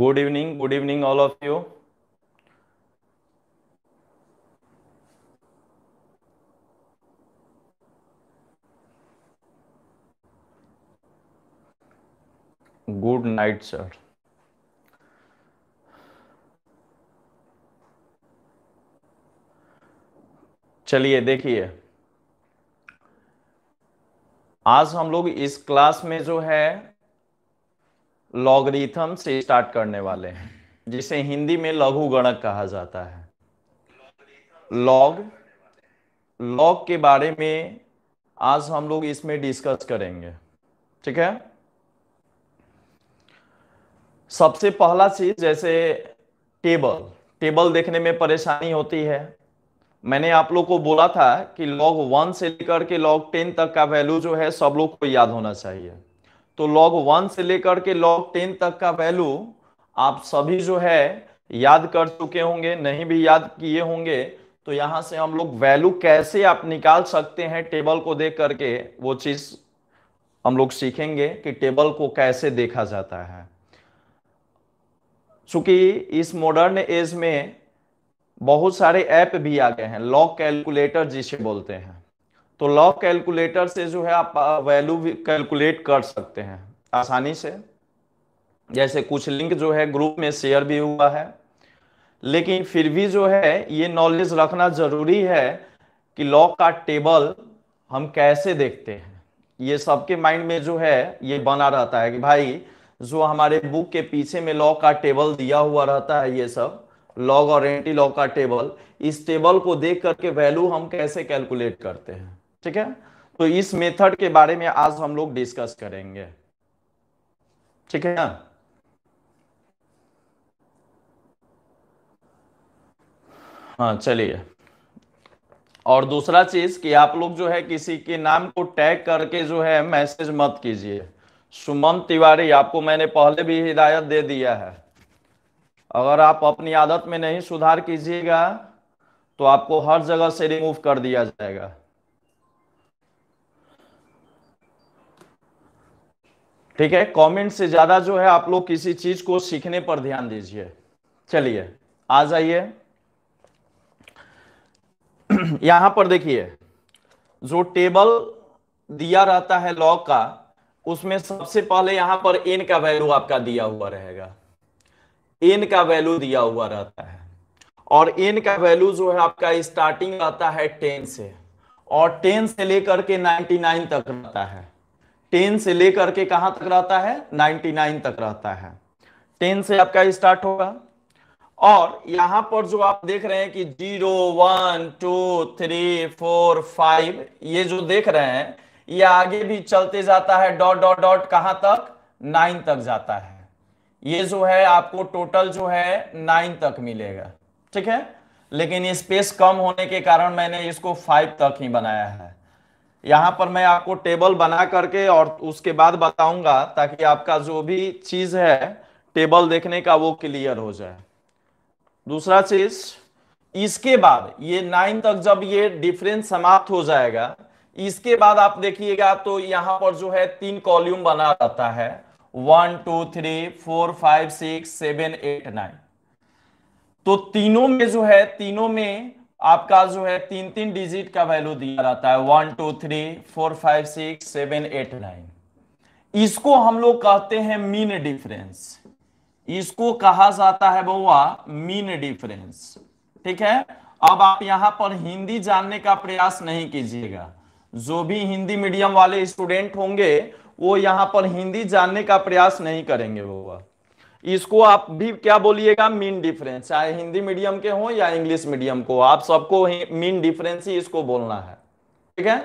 good evening good evening all of you good night sir चलिए देखिए आज हम लोग इस क्लास में जो है लॉगरिथम से स्टार्ट करने वाले हैं जिसे हिंदी में लघु गणक कहा जाता है लॉग लॉग के बारे में आज हम लोग इसमें डिस्कस करेंगे ठीक है सबसे पहला चीज जैसे टेबल टेबल देखने में परेशानी होती है मैंने आप लोग को बोला था कि लॉग वन से लेकर के लॉग टेन तक का वैल्यू जो है सब लोग को याद होना चाहिए तो लॉग वन से लेकर के लॉग टेन तक का वैल्यू आप सभी जो है याद कर चुके होंगे नहीं भी याद किए होंगे तो यहां से हम लोग वैल्यू कैसे आप निकाल सकते हैं टेबल को देख करके वो चीज़ हम लोग सीखेंगे कि टेबल को कैसे देखा जाता है चूंकि इस मॉडर्न एज में बहुत सारे ऐप भी आ गए हैं लॉग कैलकुलेटर जिसे बोलते हैं तो लॉ कैलकुलेटर से जो है आप वैल्यू कैलकुलेट कर सकते हैं आसानी से जैसे कुछ लिंक जो है ग्रुप में शेयर भी हुआ है लेकिन फिर भी जो है ये नॉलेज रखना जरूरी है कि लॉ का टेबल हम कैसे देखते हैं ये सबके माइंड में जो है ये बना रहता है कि भाई जो हमारे बुक के पीछे में लॉ का टेबल दिया हुआ रहता है ये सब लॉग और एंटी लॉग का टेबल इस टेबल को देख करके वैल्यू हम कैसे कैलकुलेट करते हैं ठीक है तो इस मेथड के बारे में आज हम लोग डिस्कस करेंगे ठीक है ना हाँ चलिए और दूसरा चीज कि आप लोग जो है किसी के नाम को टैग करके जो है मैसेज मत कीजिए सुमन तिवारी आपको मैंने पहले भी हिदायत दे दिया है अगर आप अपनी आदत में नहीं सुधार कीजिएगा तो आपको हर जगह से रिमूव कर दिया जाएगा ठीक है कमेंट से ज्यादा जो है आप लोग किसी चीज को सीखने पर ध्यान दीजिए चलिए आ जाइए यहां पर देखिए जो टेबल दिया रहता है लॉ का उसमें सबसे पहले यहां पर एन का वैल्यू आपका दिया हुआ रहेगा एन का वैल्यू दिया हुआ रहता है और एन का वैल्यू जो है आपका स्टार्टिंग रहता है टेन से और टेन से लेकर के नाइनटी नाइन तक रहता है टेन से लेकर के कहां तक रहता है नाइनटी नाइन तक रहता है टेन से आपका स्टार्ट होगा और यहां पर जो आप देख रहे हैं कि zero one two three four five ये जो देख रहे हैं ये आगे भी चलते जाता है डॉट डॉट डॉट कहां तक नाइन तक जाता है ये जो है आपको टोटल जो है नाइन तक मिलेगा ठीक है लेकिन स्पेस कम होने के कारण मैंने इसको फाइव तक ही बनाया है यहाँ पर मैं आपको टेबल बना करके और उसके बाद बताऊंगा ताकि आपका जो भी चीज है टेबल देखने का वो क्लियर हो जाए दूसरा चीज इसके बाद ये नाइन तक जब ये डिफरेंस समाप्त हो जाएगा इसके बाद आप देखिएगा तो यहाँ पर जो है तीन कॉल्यूम बना रहता है one two three four five six seven eight nine तो तीनों में जो है तीनों में आपका जो है तीन तीन डिजिट का वैल्यू दिया जाता है one two three four five six seven eight nine इसको हम लोग कहते हैं मीन डिफरेंस इसको कहा जाता है बउआ मीन डिफरेंस ठीक है अब आप यहां पर हिंदी जानने का प्रयास नहीं कीजिएगा जो भी हिंदी मीडियम वाले स्टूडेंट होंगे वो यहां पर हिंदी जानने का प्रयास नहीं करेंगे बउआ इसको आप भी क्या बोलिएगा मीन डिफरेंस चाहे हिंदी मीडियम के हो या इंग्लिश मीडियम को आप सबको मीन डिफरेंस ही इसको बोलना है ठीक है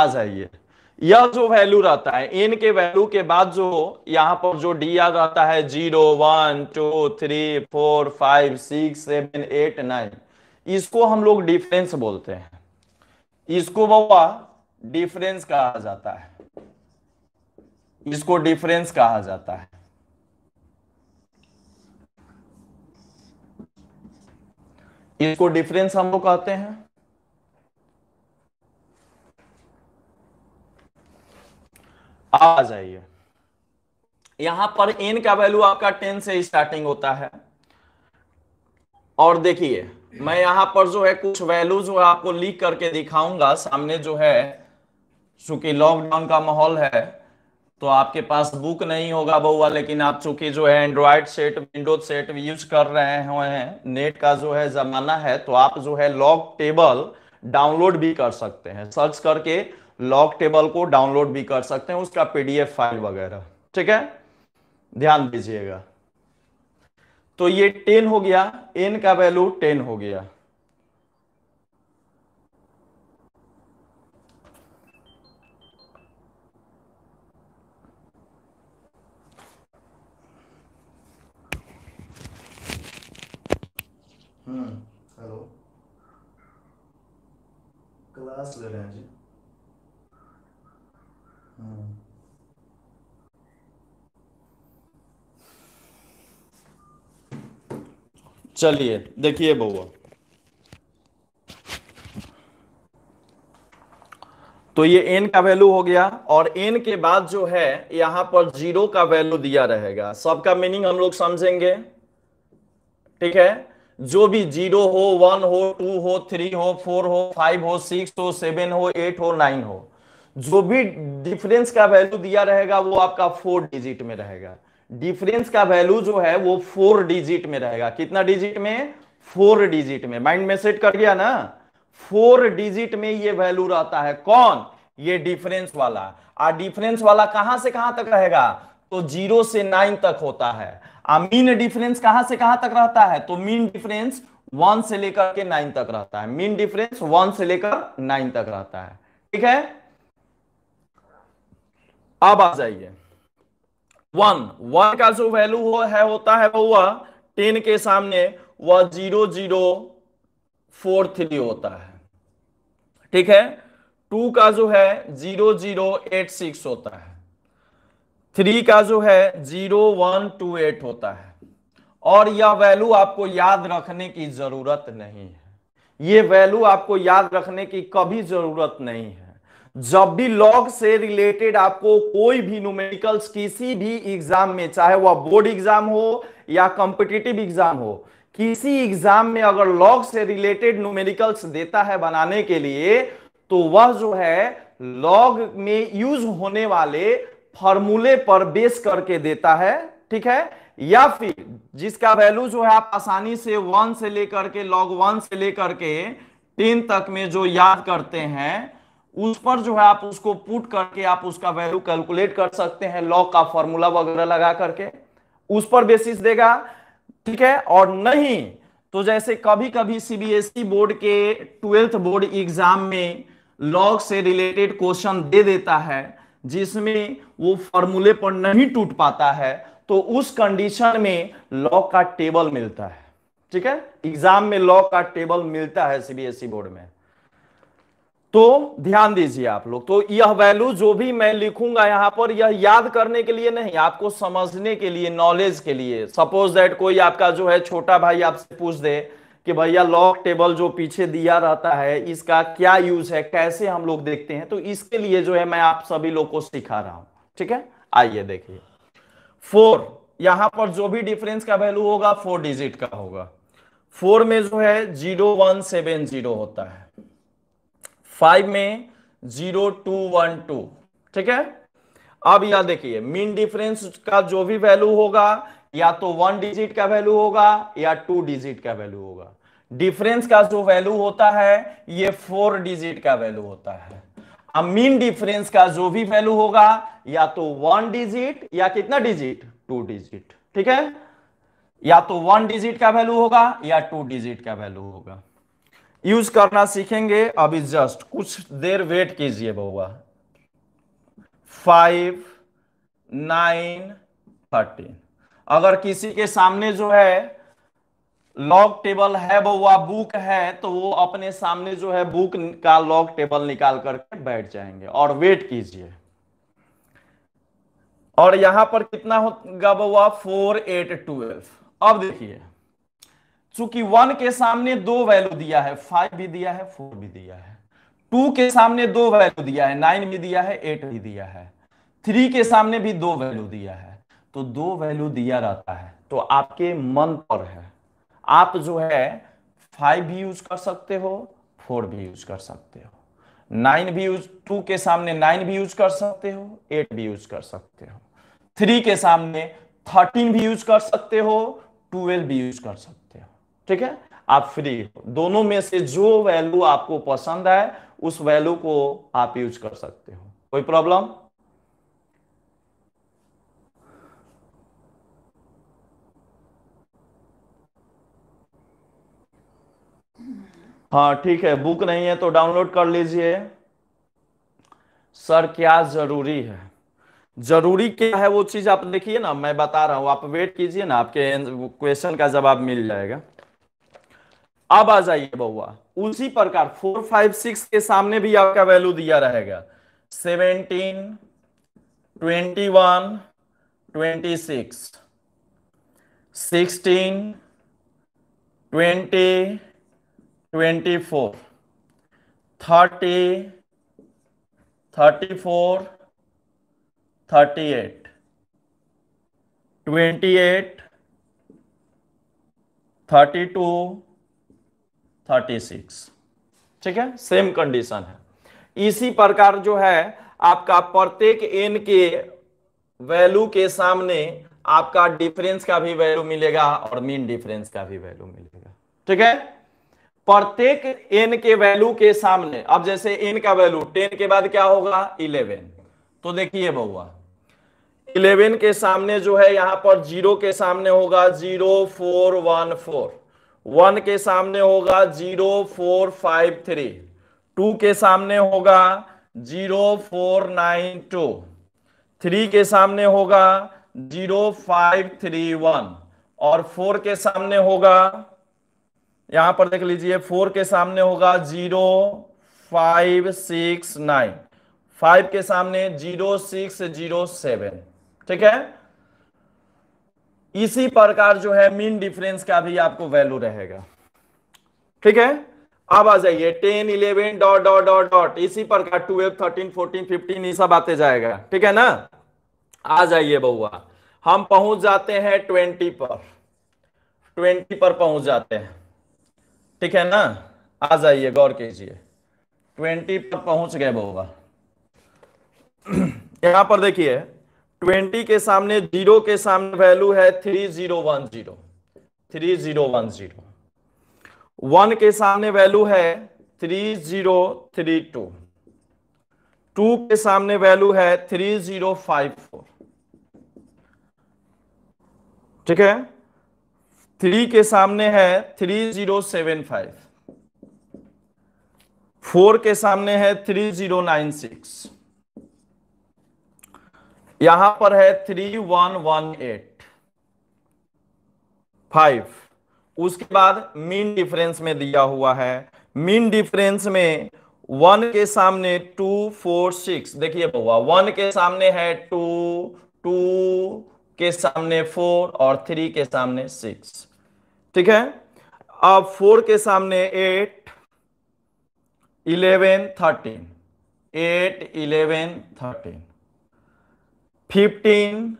आ जाइए यह जो वैल्यू रहता है एन के वैल्यू के बाद जो यहां पर जो डी आ जाता है zero one two three four five six seven eight nine इसको हम लोग डिफरेंस बोलते हैं इसको बवा डिफरेंस कहा जाता है इसको डिफरेंस कहा जाता है इसको डिफरेंस हम लोग कहते हैं आ जाइए यहां पर एन का वैल्यू आपका टेन से स्टार्टिंग होता है और देखिए मैं यहां पर जो है कुछ वैल्यू जो है आपको लीक करके दिखाऊंगा सामने जो है चूंकि लॉकडाउन का माहौल है तो आपके पास बुक नहीं होगा बहुआ लेकिन आप चूंकि जो है Android set Windows set use कर रहे हैं नेट का जो है जमाना है तो आप जो है लॉग टेबल डाउनलोड भी कर सकते हैं सर्च करके लॉग टेबल को डाउनलोड भी कर सकते हैं उसका पीडीएफ फाइल वगैरह ठीक है ध्यान दीजिएगा तो ये टेन हो गया एन का वैल्यू टेन हो गया Nasıl öğrenci? Hmm. चलिए देखिए बउआ तो ये एन का वैल्यू हो गया और एन के बाद जो है यहां पर जीरो का वैल्यू दिया रहेगा सबका मीनिंग हम लोग समझेंगे ठीक है जो भी जीरो हो वन हो टू हो थ्री हो फोर हो फाइव हो सिक्स हो सेवन हो एट हो नाइन हो जो भी डिफरेंस का वैल्यू दिया रहेगा वो आपका फोर डिजिट में रहेगा डिफरेंस का वैल्यू जो है वो फोर डिजिट में रहेगा कितना डिजिट में फोर डिजिट में माइंड में सेट कर गया ना फोर डिजिट में ये वैल्यू रहता है कौन ये डिफरेंस वाला और डिफरेंस वाला कहां से कहां तक रहेगा तो जीरो से नाइन तक होता है मीन डिफरेंस कहां से कहां तक रहता है तो मीन डिफरेंस वन से लेकर के नाइन तक रहता है मीन डिफरेंस वन से लेकर नाइन तक रहता है ठीक है अब आ जाइए वन वन का जो वैल्यू हो, है होता है वह हुआ टेन के सामने वह जीरो जीरो फोर थ्री होता है ठीक है टू का जो है जीरो जीरो एट सिक्स होता है थ्री का जो है जीरो वन टू एट होता है और यह वैल्यू आपको याद रखने की जरूरत नहीं है ये वैल्यू आपको याद रखने की कभी जरूरत नहीं है जब भी लॉग से रिलेटेड आपको कोई भी न्यूमेरिकल्स किसी भी एग्जाम में चाहे वह बोर्ड एग्जाम हो या कॉम्पिटिटिव एग्जाम हो किसी एग्जाम में अगर लॉग से रिलेटेड न्यूमेरिकल्स देता है बनाने के लिए तो वह जो है लॉग में यूज होने वाले फॉर्मूले पर बेस करके देता है ठीक है या फिर जिसका वैल्यू जो है आप आसानी से वन से लेकर के लॉग वन से लेकर के टेन तक में जो याद करते हैं उस पर जो है आप उसको पुट करके आप उसका वैल्यू कैलकुलेट कर सकते हैं लॉग का फॉर्मूला वगैरह लगा करके उस पर बेसिस देगा ठीक है और नहीं तो जैसे कभी कभी सीबीएसई बोर्ड के ट्वेल्थ बोर्ड एग्जाम में लॉग से रिलेटेड क्वेश्चन दे देता है जिसमें वो फॉर्मूले पर नहीं टूट पाता है तो उस कंडीशन में लॉ का टेबल मिलता है ठीक है एग्जाम में लॉ का टेबल मिलता है सीबीएसई बोर्ड e में तो ध्यान दीजिए आप लोग तो यह वैल्यू जो भी मैं लिखूंगा यहां पर यह याद करने के लिए नहीं आपको समझने के लिए नॉलेज के लिए सपोज दैट कोई आपका जो है छोटा भाई आपसे पूछ दे कि भैया लॉक टेबल जो पीछे दिया रहता है इसका क्या यूज है कैसे हम लोग देखते हैं तो इसके लिए जो है मैं आप सभी लोग को सिखा रहा हूं ठीक है आइए देखिए फोर यहां पर जो भी डिफरेंस का वैल्यू होगा फोर डिजिट का होगा फोर में जो है जीरो वन सेवन जीरो होता है फाइव में जीरो टू वन टू ठीक है अब यह देखिए मीन डिफरेंस का जो भी वैल्यू होगा या तो वन डिजिट का वैल्यू होगा या टू डिजिट का वैल्यू होगा डिफरेंस का जो वैल्यू होता है ये फोर डिजिट का वैल्यू होता है मीन डिफरेंस का जो भी वैल्यू होगा या तो वन डिजिट या कितना डिजिट टू डिजिट ठीक है या तो वन डिजिट का वैल्यू होगा या टू डिजिट का वैल्यू होगा यूज करना सीखेंगे अभी जस्ट कुछ देर वेट कीजिए बउआ फाइव नाइन थर्टीन अगर किसी के सामने जो है लॉग टेबल है वो वह बुक है तो वो अपने सामने जो है बुक का लॉग टेबल निकाल करके बैठ जाएंगे और वेट कीजिए और यहां पर कितना होगा बउआ फोर एट ट्वेल्व अब देखिए चूंकि वन के सामने दो वैल्यू दिया है फाइव भी दिया है फोर भी दिया है टू के सामने दो वैल्यू दिया है नाइन भी दिया है एट भी दिया है थ्री के सामने भी दो वैल्यू दिया है तो दो वैल्यू दिया रहता है तो आपके मन पर है आप जो है फाइव भी यूज कर सकते हो फोर भी यूज कर सकते हो नाइन भी यूज टू के सामने नाइन भी यूज कर सकते हो एट भी यूज कर सकते हो थ्री के सामने थर्टीन भी यूज कर सकते हो ट्वेल्व भी यूज कर सकते हो ठीक है आप फ्री हो दोनों में से जो वैल्यू आपको पसंद है उस वैल्यू को आप यूज कर सकते हो कोई प्रॉब्लम हाँ ठीक है बुक नहीं है तो डाउनलोड कर लीजिए सर क्या जरूरी है जरूरी क्या है वो चीज आप देखिए ना मैं बता रहा हूं आप वेट कीजिए ना आपके क्वेश्चन का जवाब मिल जाएगा अब आ जाइए बउआ उसी प्रकार फोर फाइव सिक्स के सामने भी आपका वैल्यू दिया रहेगा seventeen twenty one twenty six sixteen twenty twenty four thirty thirty four thirty eight twenty eight thirty two thirty six ठीक है सेम कंडीशन है इसी प्रकार जो है आपका प्रत्येक एन के वैल्यू के सामने आपका डिफरेंस का भी वैल्यू मिलेगा और मीन डिफरेंस का भी वैल्यू मिलेगा ठीक है प्रत्येक एन के वैल्यू के सामने अब जैसे एन का वैल्यू टेन के बाद क्या होगा इलेवन तो देखिए बउआ इलेवन के सामने जो है यहां पर जीरो के सामने होगा zero four one four one के सामने होगा zero four five three two के सामने होगा zero four nine two three के सामने होगा जीरो फाइव थ्री वन और फोर के सामने होगा यहां पर देख लीजिए फोर के सामने होगा zero five six nine five के सामने जीरो सिक्स जीरो सेवन ठीक है इसी प्रकार जो है मीन डिफरेंस का भी आपको वैल्यू रहेगा ठीक है अब आ जाइए ten eleven dot dot dot dot इसी प्रकार ट्वेल्व थर्टीन फोर्टीन फिफ्टीन ये सब आते जाएगा ठीक है ना आ जाइए बउआ हम पहुंच जाते हैं ट्वेंटी पर ट्वेंटी पर पहुंच जाते हैं ठीक है ना आ जाइए गौर कीजिए ट्वेंटी पर पहुंच गए बोगा यहां पर देखिए ट्वेंटी के सामने जीरो के सामने वैल्यू है three zero one zero three zero one zero one के सामने वैल्यू है three zero three two two के सामने वैल्यू है थ्री जीरो फाइव फोर ठीक है थ्री के सामने है three zero seven five four के सामने है थ्री जीरो नाइन सिक्स यहां पर है three one one eight five उसके बाद मीन डिफरेंस में दिया हुआ है मीन डिफरेंस में वन के सामने टू फोर सिक्स देखिए बउआ वन के सामने है टू टू के सामने फोर और थ्री के सामने सिक्स ठीक है अब फोर के सामने eight eleven thirteen eight eleven thirteen fifteen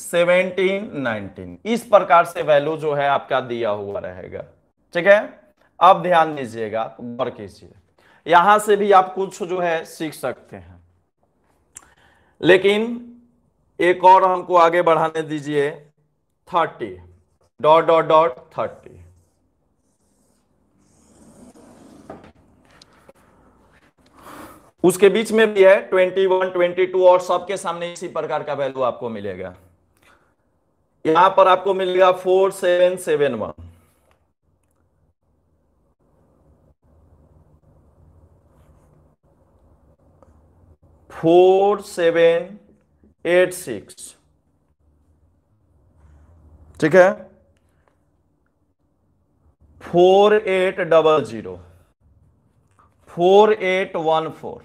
seventeen nineteen इस प्रकार से वैल्यू जो है आपका दिया हुआ रहेगा ठीक है अब ध्यान दीजिएगा गौर कीजिए यहां से भी आप कुछ जो है सीख सकते हैं लेकिन एक और हमको आगे बढ़ाने दीजिए thirty dot dot dot thirty उसके बीच में भी है ट्वेंटी वन ट्वेंटी टू और सबके सामने इसी प्रकार का वैल्यू आपको मिलेगा यहां पर आपको मिलेगा four seven seven one four seven eight six ठीक है four eight double zero four eight one four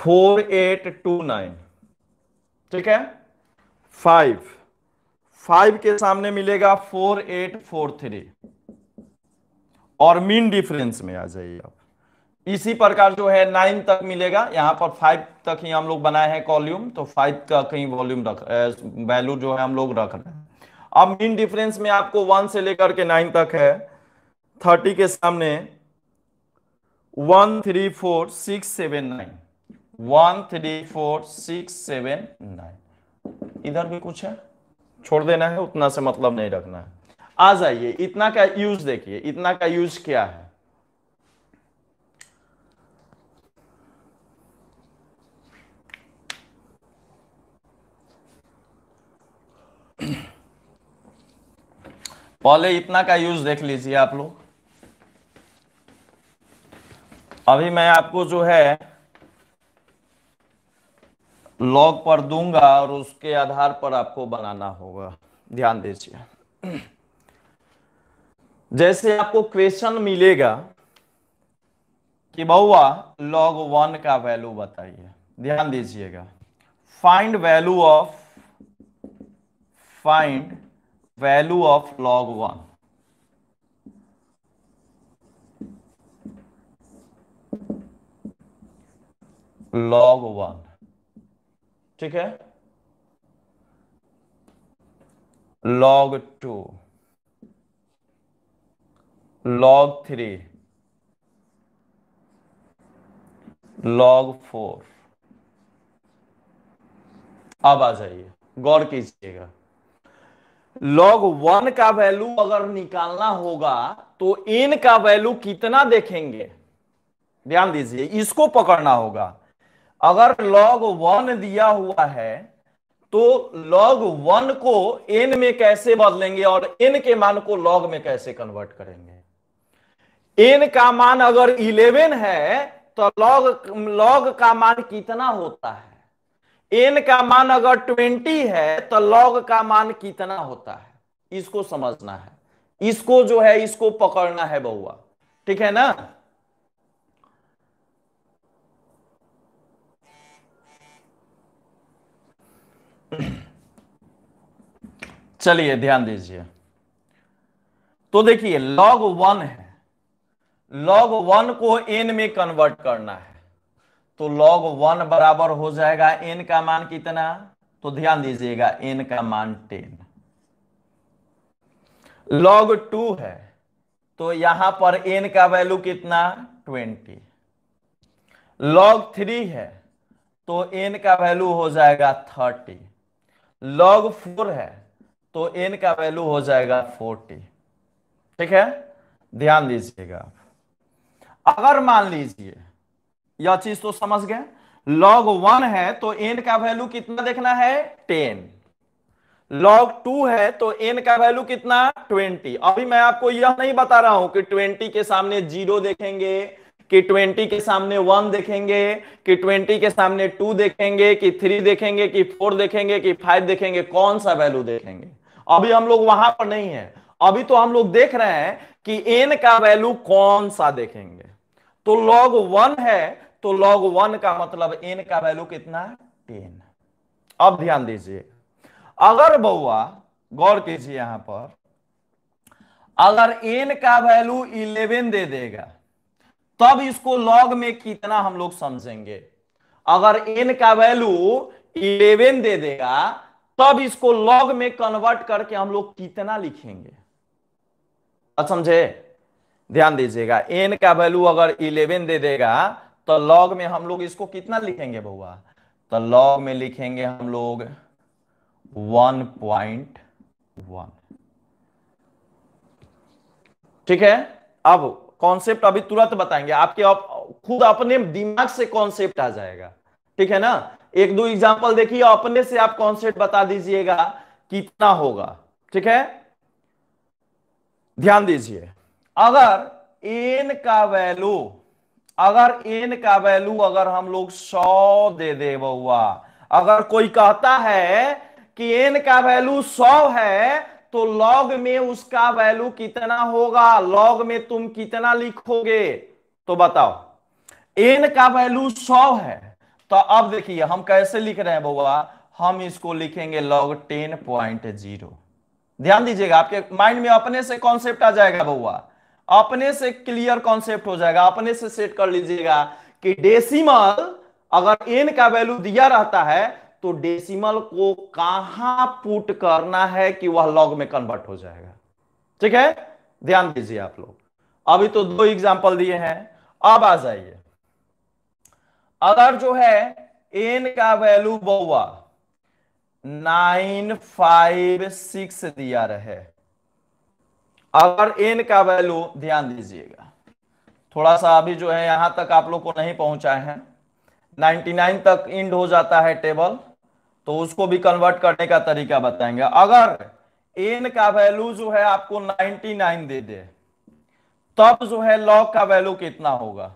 four eight two nine ठीक है फाइव फाइव के सामने मिलेगा फोर एट फोर थ्री और मीन डिफरेंस में आ जाइए आप इसी प्रकार जो है नाइन तक मिलेगा यहां पर फाइव तक ही हम लोग बनाए हैं कॉल्यूम तो फाइव का कहीं वॉल्यूम रख वैल्यू जो है हम लोग रख रहे हैं अब मीन डिफरेंस में आपको वन से लेकर के नाइन तक है थर्टी के सामने one three four six seven nine one three four six seven nine इधर भी कुछ है छोड़ देना है उतना से मतलब नहीं रखना है आ जाइए इतना का यूज देखिए इतना का यूज क्या है पहले इतना का यूज देख लीजिए आप लोग अभी मैं आपको जो है लॉग पर दूंगा और उसके आधार पर आपको बनाना होगा ध्यान दीजिए जैसे आपको क्वेश्चन मिलेगा कि बउआ लॉग वन का वैल्यू बताइए ध्यान दीजिएगा find value of find value of log one log one ठीक है log two log three log four अब आ जाइए गौर कीजिएगा लॉग वन का वैल्यू अगर निकालना होगा तो एन का वैल्यू कितना देखेंगे ध्यान दीजिए इसको पकड़ना होगा अगर लॉग वन दिया हुआ है तो लॉग वन को एन में कैसे बदलेंगे और एन के मान को लॉग में कैसे कन्वर्ट करेंगे एन का मान अगर इलेवन है तो लॉग लॉग का मान कितना होता है एन का मान अगर ट्वेंटी है तो लॉग का मान कितना होता है इसको समझना है इसको जो है इसको पकड़ना है बउआ ठीक है ना चलिए ध्यान दीजिए तो देखिए लॉग वन है लॉग वन को एन में कन्वर्ट करना है तो लॉग वन बराबर हो जाएगा एन का मान कितना तो ध्यान दीजिएगा एन का मान टेन लॉग टू है तो यहां पर एन का वैल्यू कितना ट्वेंटी लॉग थ्री है तो एन का वैल्यू हो जाएगा थर्टी लॉग फोर है तो एन का वैल्यू हो जाएगा फोर्टी ठीक है ध्यान दीजिएगा अगर मान लीजिए यह चीज तो समझ गए लॉग वन है तो एन का वैल्यू कितना देखना है टेन लॉग टू है तो एन का वैल्यू कितना ट्वेंटी अभी मैं आपको यह नहीं बता रहा हूं कि ट्वेंटी के सामने जीरो देखेंगे कि ट्वेंटी के सामने वन देखेंगे कि ट्वेंटी के सामने टू देखेंगे कि थ्री देखेंगे कि फोर देखेंगे कि फाइव देखेंगे कौन सा वैल्यू देखेंगे अभी हम लोग वहां पर नहीं है अभी तो हम लोग देख रहे हैं कि एन का वैल्यू कौन सा देखेंगे तो लॉग वन है तो लॉग वन का मतलब एन का वैल्यू कितना टेन अब ध्यान दीजिए अगर बउआ गौर कीजिए यहां पर अगर एन का वैल्यू इलेवन दे देगा तब इसको लॉग में कितना हम लोग समझेंगे अगर एन का वैल्यू इलेवन दे देगा तब इसको लॉग में कन्वर्ट करके हम लोग कितना लिखेंगे समझे ध्यान दीजिएगा एन का वैल्यू अगर इलेवन दे देगा तो लॉग में हम लोग इसको कितना लिखेंगे बउआ तो लॉग में लिखेंगे हम लोग वन पॉइंट वन ठीक है अब कॉन्सेप्ट अभी तुरंत बताएंगे आपके आप, खुद अपने दिमाग से कॉन्सेप्ट आ जाएगा ठीक है ना एक दो एग्जांपल देखिए अपने से आप कॉन्सेप्ट बता दीजिएगा कितना होगा ठीक है ध्यान दीजिए अगर एन का वैल्यू अगर एन का वैल्यू अगर हम लोग सौ दे दे बउआ अगर कोई कहता है कि एन का वैल्यू सौ है तो लॉग में उसका वैल्यू कितना होगा लॉग में तुम कितना लिखोगे तो बताओ एन का वैल्यू सौ है तो अब देखिए हम कैसे लिख रहे हैं बउआ हम इसको लिखेंगे लॉग टेन पॉइंट जीरो ध्यान दीजिएगा आपके माइंड में अपने से कॉन्सेप्ट आ जाएगा बउआ अपने से क्लियर कॉन्सेप्ट हो जाएगा अपने से सेट कर लीजिएगा कि डेसिमल अगर एन का वैल्यू दिया रहता है तो डेसिमल को कहां पुट करना है कि वह लॉग में कन्वर्ट हो जाएगा ठीक है ध्यान दीजिए आप लोग अभी तो दो एग्जाम्पल दिए हैं अब आ जाइए अगर जो है एन का वैल्यू बउआ नाइन फाइव सिक्स दिया रहे अगर एन का वैल्यू ध्यान दीजिएगा थोड़ा सा अभी जो है यहां तक आप लोग को नहीं पहुंचा है 99 तक इंड हो जाता है टेबल तो उसको भी कन्वर्ट करने का तरीका बताएंगे अगर एन का वैल्यू जो है आपको 99 दे दे तब जो है लॉग का वैल्यू कितना होगा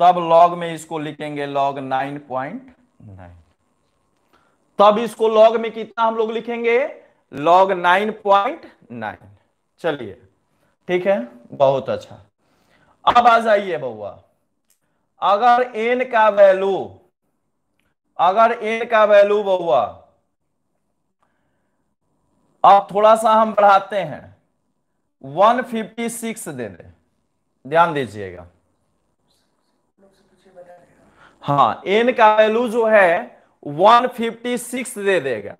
तब लॉग में इसको लिखेंगे लॉग 9.9 तब इसको लॉग में कितना हम लोग लिखेंगे लॉग 9.9 चलिए ठीक है बहुत अच्छा अब आ जाइए बउआ अगर एन का वैल्यू अगर एन का वैल्यू बउआ अब थोड़ा सा हम बढ़ाते हैं 156 दे दे ध्यान दीजिएगा हाँ एन का वैल्यू जो है 156 दे देगा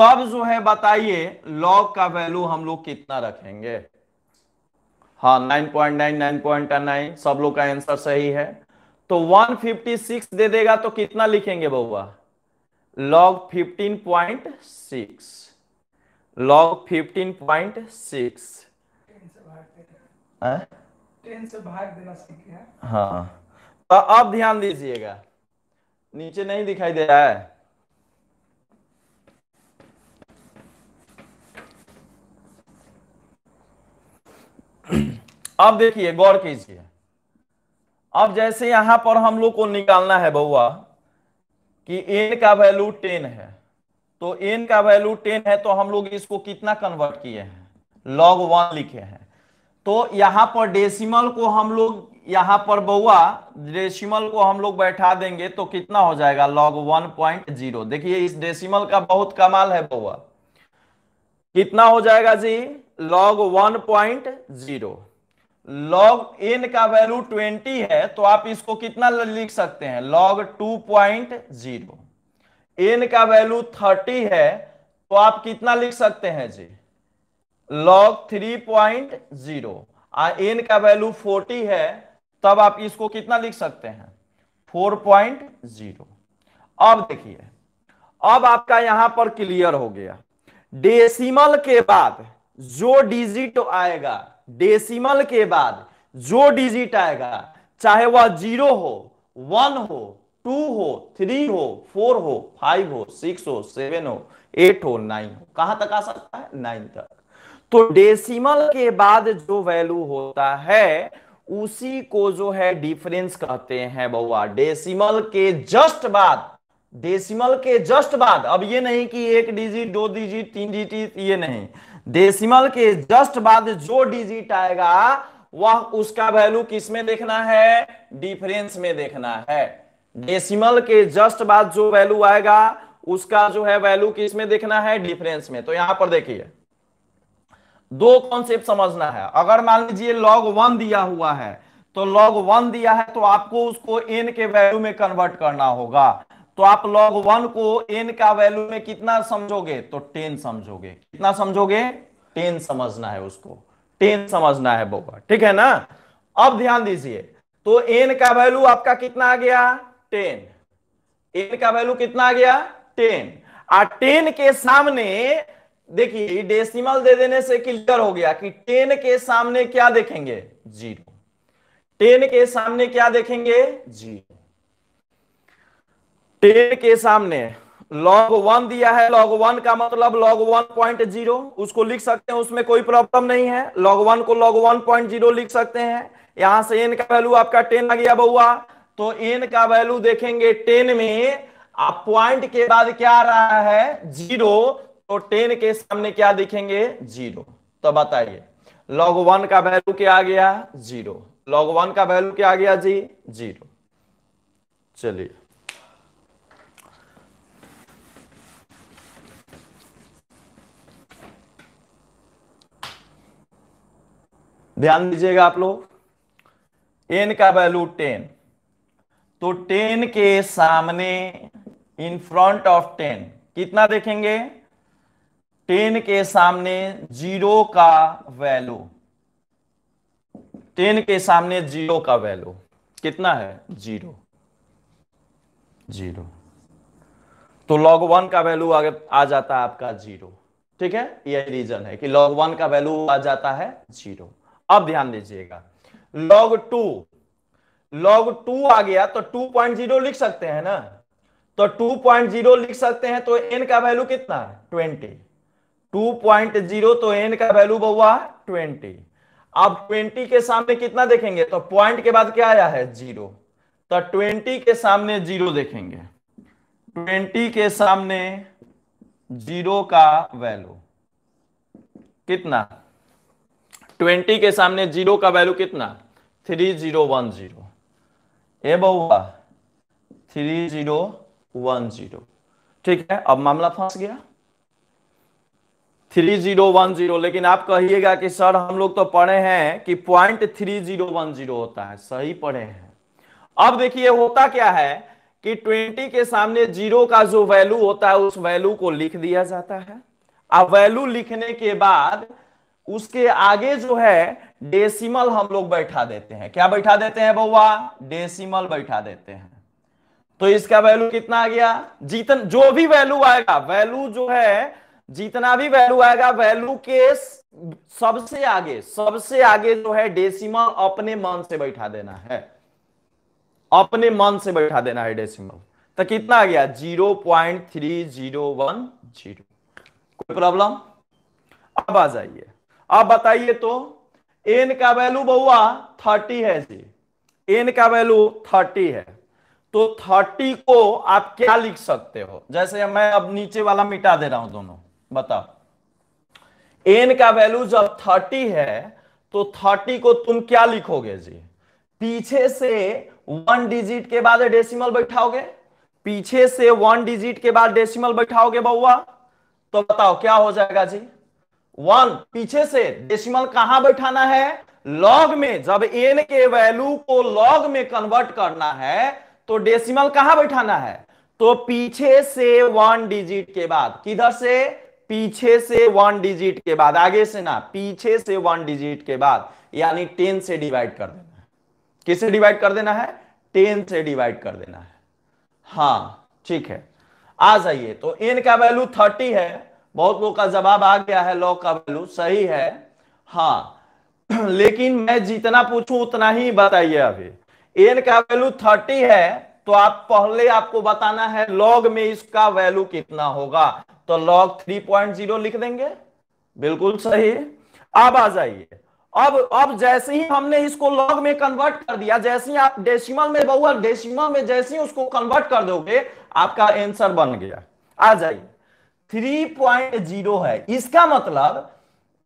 तब जो है बताइए लॉग का वैल्यू हम लोग कितना रखेंगे हाँ nine nine point point nine सब लोग का आंसर सही है तो 156 दे देगा तो कितना लिखेंगे बउआ लॉग 15.6 लॉग 15.6 हाँ तो अब ध्यान दीजिएगा नीचे नहीं दिखाई दे रहा है अब देखिए गौर कीजिए अब जैसे यहां पर हम लोग को निकालना है बउआ कि एन का वैल्यू टेन है तो एन का वैल्यू टेन है तो हम लोग इसको कितना कन्वर्ट किए हैं लॉग वन लिखे हैं तो यहां पर डेसिमल को हम लोग यहां पर बउआ डेसिमल को हम लोग बैठा देंगे तो कितना हो जाएगा लॉग वन पॉइंट जीरो देखिए इस डेसिमल का बहुत कमाल है बउआ कितना हो जाएगा जी log one point zero log N का वैल्यू ट्वेंटी है तो आप इसको कितना लिख सकते हैं log two point zero N का वैल्यू थर्टी है तो आप कितना लिख सकते हैं जी log three point zero N का वैल्यू फोर्टी है तब आप इसको कितना लिख सकते हैं फोर पॉइंट जीरो अब देखिए अब आपका यहां पर क्लियर हो गया डेसिमल के बाद जो डिजिट आएगा डेसिमल के बाद जो डिजिट आएगा चाहे वह जीरो हो वन हो टू हो थ्री हो फोर हो फाइव हो सिक्स हो सेवन हो एट हो नाइन हो कहां तक आ सकता है नाइन तक तो डेसिमल के बाद जो वैल्यू होता है उसी को जो है डिफरेंस कहते हैं बउआ डेसिमल के जस्ट बाद डेसिमल के जस्ट बाद अब ये नहीं कि एक डिजिट दो डिजिट तीन डिजिट ये नहीं डेसिमल के जस्ट बाद जो डिजिट आएगा वह उसका वैल्यू किसमें देखना है डिफरेंस में देखना है डेसिमल के जस्ट बाद जो वैल्यू आएगा उसका जो है वैल्यू किसमें देखना है डिफरेंस में तो यहां पर देखिए दो कॉन्सेप्ट समझना है अगर मान लीजिए लॉग वन दिया हुआ है तो लॉग वन दिया है तो आपको उसको एन के वैल्यू में कन्वर्ट करना होगा तो आप लॉग वन को एन का वैल्यू में कितना समझोगे तो टेन समझोगे कितना समझोगे टेन समझना है उसको टेन समझना है बोगा ठीक है ना अब ध्यान दीजिए तो एन का वैल्यू आपका कितना आ गया टेन एन का वैल्यू कितना आ गया टेन आ टेन के सामने देखिए डेसिमल दे देने से क्लियर हो गया कि टेन के सामने क्या देखेंगे जीरो टेन के सामने क्या देखेंगे जीरो टेन के सामने लॉग वन दिया है लॉग वन का मतलब लॉग वन पॉइंट जीरो उसको लिख सकते हैं उसमें कोई प्रॉब्लम नहीं है लॉग वन को लॉग वन पॉइंट जीरो लिख सकते हैं यहां से एन का वैल्यू आपका टेन आ गया बउआ तो एन का वैल्यू देखेंगे टेन में आप पॉइंट के बाद क्या आ रहा है जीरो तो टेन के सामने क्या दिखेंगे जीरो तो बताइए लॉग वन का वैल्यू क्या आ गया जीरो लॉग वन का वैल्यू क्या आ गया जी जीरो चलिए ध्यान दीजिएगा आप लोग एन का वैल्यू टेन तो टेन के सामने इन फ्रंट ऑफ टेन कितना देखेंगे टेन के सामने जीरो का वैल्यू टेन के सामने जीरो का वैल्यू कितना है जीरो जीरो तो लॉग वन का वैल्यू आगे आ जाता है आपका जीरो ठीक है यह रीजन है कि लॉग वन का वैल्यू आ जाता है जीरो अब ध्यान दीजिएगा लॉग टू लॉग टू आ गया तो टू पॉइंट जीरो लिख सकते हैं ना तो टू पॉइंट जीरो लिख सकते हैं तो एन का वैल्यू कितना ट्वेंटी टू पॉइंट जीरो तो एन का वैल्यू बउआ ट्वेंटी अब ट्वेंटी के सामने कितना देखेंगे तो पॉइंट के बाद क्या आया है जीरो तो ट्वेंटी के सामने जीरो देखेंगे ट्वेंटी के सामने जीरो का वैल्यू कितना ट्वेंटी के सामने जीरो का वैल्यू कितना थ्री जीरो वन जीरो ये थ्री जीरो वन जीरो ठीक है अब मामला फंस गया थ्री जीरो वन जीरो लेकिन आप कहिएगा कि सर हम लोग तो पढ़े हैं कि point three zero one zero होता है सही पढ़े हैं अब देखिए होता क्या है कि ट्वेंटी के सामने जीरो का जो वैल्यू होता है उस वैल्यू को लिख दिया जाता है अब वैल्यू लिखने के बाद उसके आगे जो है डेसिमल हम लोग बैठा देते हैं क्या बैठा देते हैं बउआ डेसिमल बैठा देते हैं तो इसका वैल्यू कितना आ गया जीतन जो भी वैल्यू आएगा वैल्यू जो है जितना भी वैल्यू आएगा वैल्यू के सबसे आगे सबसे आगे जो है डेसिमल अपने मन से बैठा देना है अपने मन से बैठा देना है डेसिमल तो कितना आ गया zero point three zero one zero कोई प्रॉब्लम अब आ जाइए आप बताइए तो एन का वैल्यू बउआ थर्टी है जी एन का वैल्यू थर्टी है तो थर्टी को आप क्या लिख सकते हो जैसे मैं अब नीचे वाला मिटा दे रहा हूं दोनों बताओ एन का वैल्यू जब थर्टी है तो थर्टी को तुम क्या लिखोगे जी पीछे से वन डिजिट के बाद डेसिमल बैठाओगे पीछे से वन डिजिट के बाद डेसिमल बैठाओगे बउआ तो बताओ क्या हो जाएगा जी वन पीछे से डेसिमल कहां बैठाना है लॉग में जब एन के वैल्यू को लॉग में कन्वर्ट करना है तो डेसिमल कहां बैठाना है तो पीछे से वन डिजिट के बाद किधर से पीछे से वन डिजिट के बाद आगे से ना पीछे से वन डिजिट के बाद यानी टेन से डिवाइड कर देना है किसे डिवाइड कर देना है टेन से डिवाइड कर देना है हाँ ठीक है आ जाइए तो एन का वैल्यू थर्टी है बहुत लोग का जवाब आ गया है लॉ का वैल्यू सही है हाँ लेकिन मैं जितना पूछूं उतना ही बताइए अभी एन का वैल्यू थर्टी है तो आप पहले आपको बताना है लॉग में इसका वैल्यू कितना होगा तो लॉग थ्री पॉइंट जीरो लिख देंगे बिल्कुल सही अब आ जाइए अब अब जैसे ही हमने इसको लॉग में कन्वर्ट कर दिया जैसे ही आप डेसिमल में बहुआ डेसिमल में जैसे ही उसको कन्वर्ट कर दोगे आपका आंसर बन गया आ जाइए 3.0 है इसका मतलब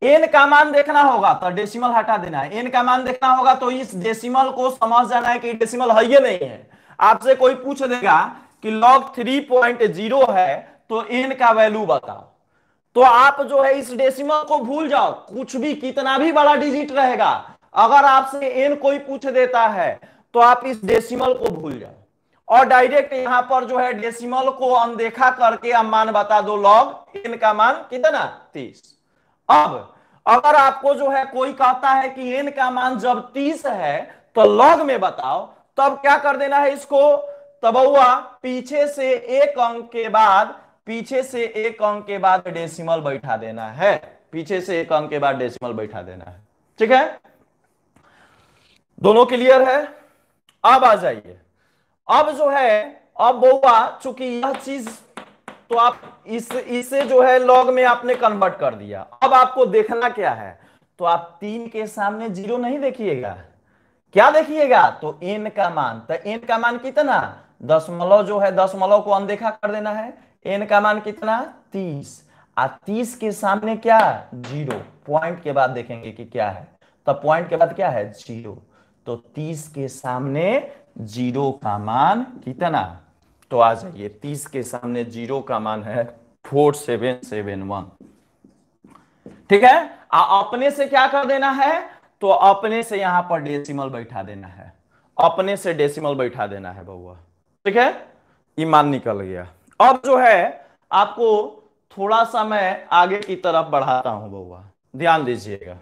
एन का मान देखना होगा तो डेसिमल हटा देना है एन का मान देखना होगा तो इस डेसिमल को समझ जाना है कि डेसिमल है ये नहीं है आपसे कोई पूछ देगा कि लॉग 3.0 है तो एन का वैल्यू बताओ तो आप जो है इस डेसिमल को भूल जाओ कुछ भी कितना भी बड़ा डिजिट रहेगा अगर आपसे एन कोई पूछ देता है तो आप इस डेसिमल को भूल जाओ और डायरेक्ट यहाँ पर जो है डेसिमल को अनदेखा करके अब मान बता दो लॉग एन का मान कितना तीस अब अगर आपको जो है कोई कहता है कि एन का मान जब तीस है तो लॉग में बताओ तब क्या कर देना है इसको तबुआ पीछे से एक अंक के बाद पीछे से एक अंक के बाद डेसिमल बैठा देना है पीछे से एक अंक के बाद डेसिमल बैठा देना है ठीक है दोनों क्लियर है अब आ जाइए अब जो है अब बोआ चूंकि यह चीज तो आप इस इसे जो है लॉग में आपने कन्वर्ट कर दिया अब आपको देखना क्या है तो आप तीन के सामने जीरो नहीं देखिएगा क्या देखिएगा तो एन का मान तो एन का मान कितना दशमलव जो है दशमलव को अनदेखा कर देना है एन का मान कितना तीस आ तीस के सामने क्या जीरो पॉइंट के बाद देखेंगे कि क्या है तो पॉइंट के बाद क्या है जीरो तो तीस के सामने जीरो का मान कितना तो आ जाइए तीस के सामने जीरो का मान है फोर सेवन सेवन वन ठीक है आ, अपने से क्या कर देना है तो अपने से यहां पर डेसिमल बैठा देना है अपने से डेसिमल बैठा देना है बउआ ठीक है ईमान निकल गया अब जो है आपको थोड़ा सा मैं आगे की तरफ बढ़ाता हूं बउआ ध्यान दीजिएगा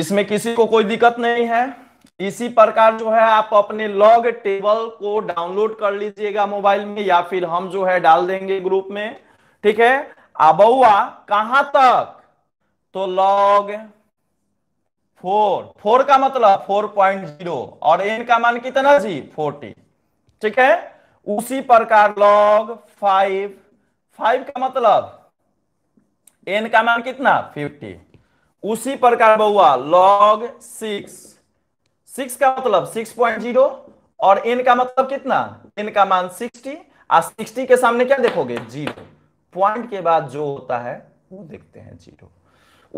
इसमें किसी को कोई दिक्कत नहीं है इसी प्रकार जो है आप अपने लॉग टेबल को डाउनलोड कर लीजिएगा मोबाइल में या फिर हम जो है डाल देंगे ग्रुप में ठीक है अबुआ कहां तक तो लॉग फोर फोर का मतलब फोर पॉइंट जीरो और एन का मान कितना जी फोर्टी ठीक है उसी प्रकार लॉग फाइव फाइव का मतलब एन का मान कितना फिफ्टी उसी प्रकार बउआ लॉग सिक्स सिक्स का मतलब सिक्स पॉइंट जीरो और एन का मतलब कितना एन का मान सिक्सटी और सिक्सटी के सामने क्या देखोगे जीरो पॉइंट के बाद जो होता है वो देखते हैं जीरो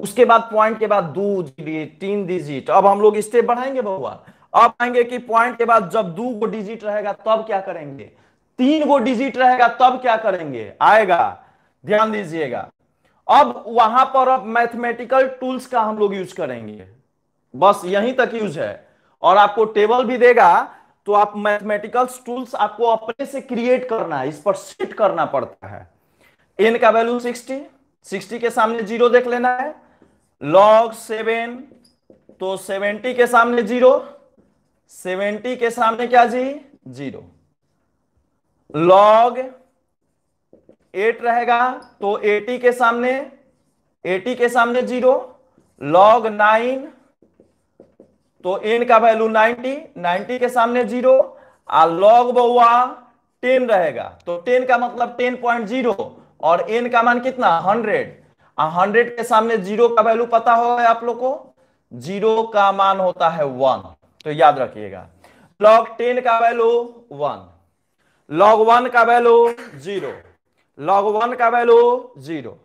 उसके बाद पॉइंट के बाद दो डिजिट तीन डिजिट अब हम लोग स्टेप बढ़ाएंगे भगवान अब आएंगे कि पॉइंट के बाद जब दो गो डिजिट रहेगा तब क्या करेंगे तीन गो डिजिट रहेगा तब क्या करेंगे आएगा ध्यान दीजिएगा अब वहां पर अब मैथमेटिकल टूल्स का हम लोग यूज करेंगे बस यहीं तक यूज है और आपको टेबल भी देगा तो आप मैथमेटिकल टूल्स आपको अपने से क्रिएट करना है इस पर सेट करना पड़ता है एन का वैल्यू 60 60 के सामने जीरो देख लेना है लॉग सेवन तो 70 के सामने जीरो सेवेंटी के सामने क्या जी जीरो लॉग एट रहेगा तो एटी के सामने एटी के सामने जीरो लॉग नाइन तो एन का वैल्यू 90 90 के सामने जीरो और लॉग बउआ 10 रहेगा तो 10 का मतलब 10.0 और n का मान कितना 100 हंड्रेड 100 के सामने जीरो का वैल्यू पता होगा आप लोग को जीरो का मान होता है वन तो याद रखिएगा लॉग 10 का वैल्यू वन लॉग वन का वैल्यू जीरो लॉग वन का वैल्यू जीरो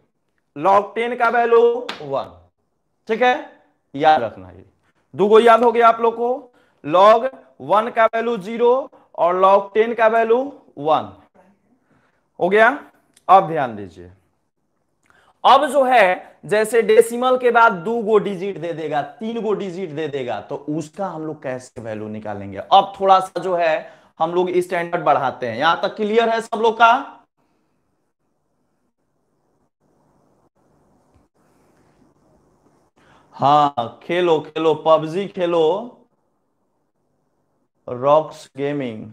लॉग टेन का वैल्यू वन ठीक है याद रखना ये दो गो याद हो गया आप लोग को लॉग वन का वैल्यू जीरो और लॉग टेन का वैल्यू वन हो गया अब ध्यान दीजिए अब जो है जैसे डेसिमल के बाद दो गो डिजिट दे देगा तीन गो डिजिट दे देगा तो उसका हम लोग कैसे वैल्यू निकालेंगे अब थोड़ा सा जो है हम लोग स्टैंडर्ड बढ़ाते हैं यहां तक क्लियर है सब लोग का हाँ खेलो खेलो पबजी खेलो रॉक्स गेमिंग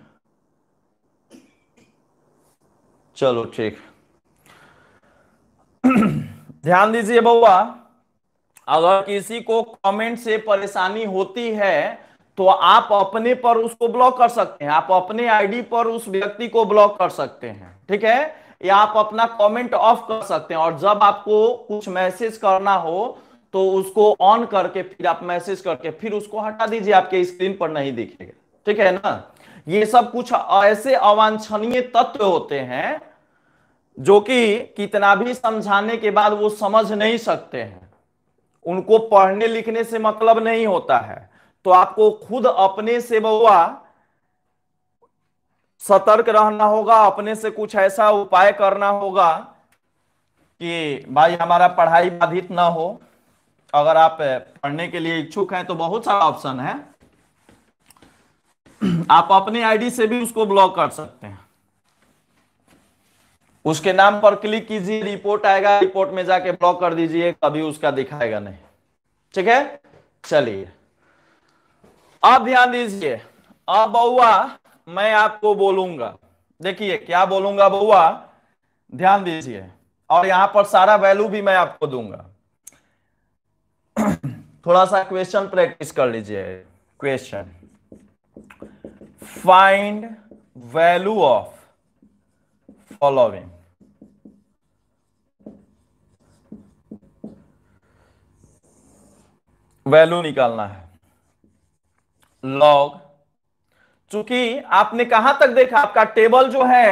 चलो ठीक ध्यान दीजिए बउआ अगर किसी को कमेंट से परेशानी होती है तो आप अपने पर उसको ब्लॉक कर सकते हैं आप अपने आईडी पर उस व्यक्ति को ब्लॉक कर सकते हैं ठीक है या आप अपना कमेंट ऑफ कर सकते हैं और जब आपको कुछ मैसेज करना हो तो उसको ऑन करके फिर आप मैसेज करके फिर उसको हटा दीजिए आपके स्क्रीन पर नहीं दिखेगा ठीक है ना ये सब कुछ ऐसे अवांछनीय तत्व होते हैं जो कि कितना भी समझाने के बाद वो समझ नहीं सकते हैं उनको पढ़ने लिखने से मतलब नहीं होता है तो आपको खुद अपने से बउआ सतर्क रहना होगा अपने से कुछ ऐसा उपाय करना होगा कि भाई हमारा पढ़ाई बाधित ना हो अगर आप पढ़ने के लिए इच्छुक हैं तो बहुत सारा ऑप्शन है आप अपने आईडी से भी उसको ब्लॉक कर सकते हैं उसके नाम पर क्लिक कीजिए रिपोर्ट आएगा रिपोर्ट में जाके ब्लॉक कर दीजिए कभी उसका दिखाएगा नहीं ठीक है चलिए अब ध्यान दीजिए अब बउआ मैं आपको बोलूंगा देखिए क्या बोलूंगा बउआ ध्यान दीजिए और यहां पर सारा वैल्यू भी मैं आपको दूंगा थोड़ा सा क्वेश्चन प्रैक्टिस कर लीजिए question find value of following value निकालना है लॉग चूंकि आपने कहां तक देखा आपका टेबल जो है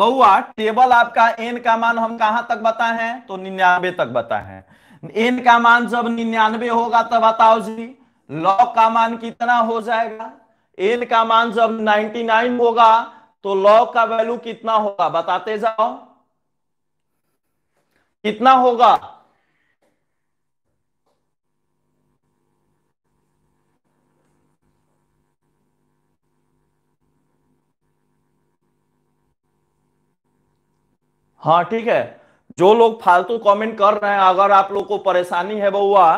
बहुआ टेबल आपका एन का मान हम कहां तक बताए हैं तो निन्यानवे तक बताए हैं एन का मान जब निन्यानवे होगा तब बताओ जी लॉग का मान कितना हो जाएगा एन का मान जब 99 होगा तो लॉग का वैल्यू कितना होगा बताते जाओ कितना होगा हाँ ठीक है जो लोग फालतू कमेंट कर रहे हैं अगर आप लोग को परेशानी है बउआ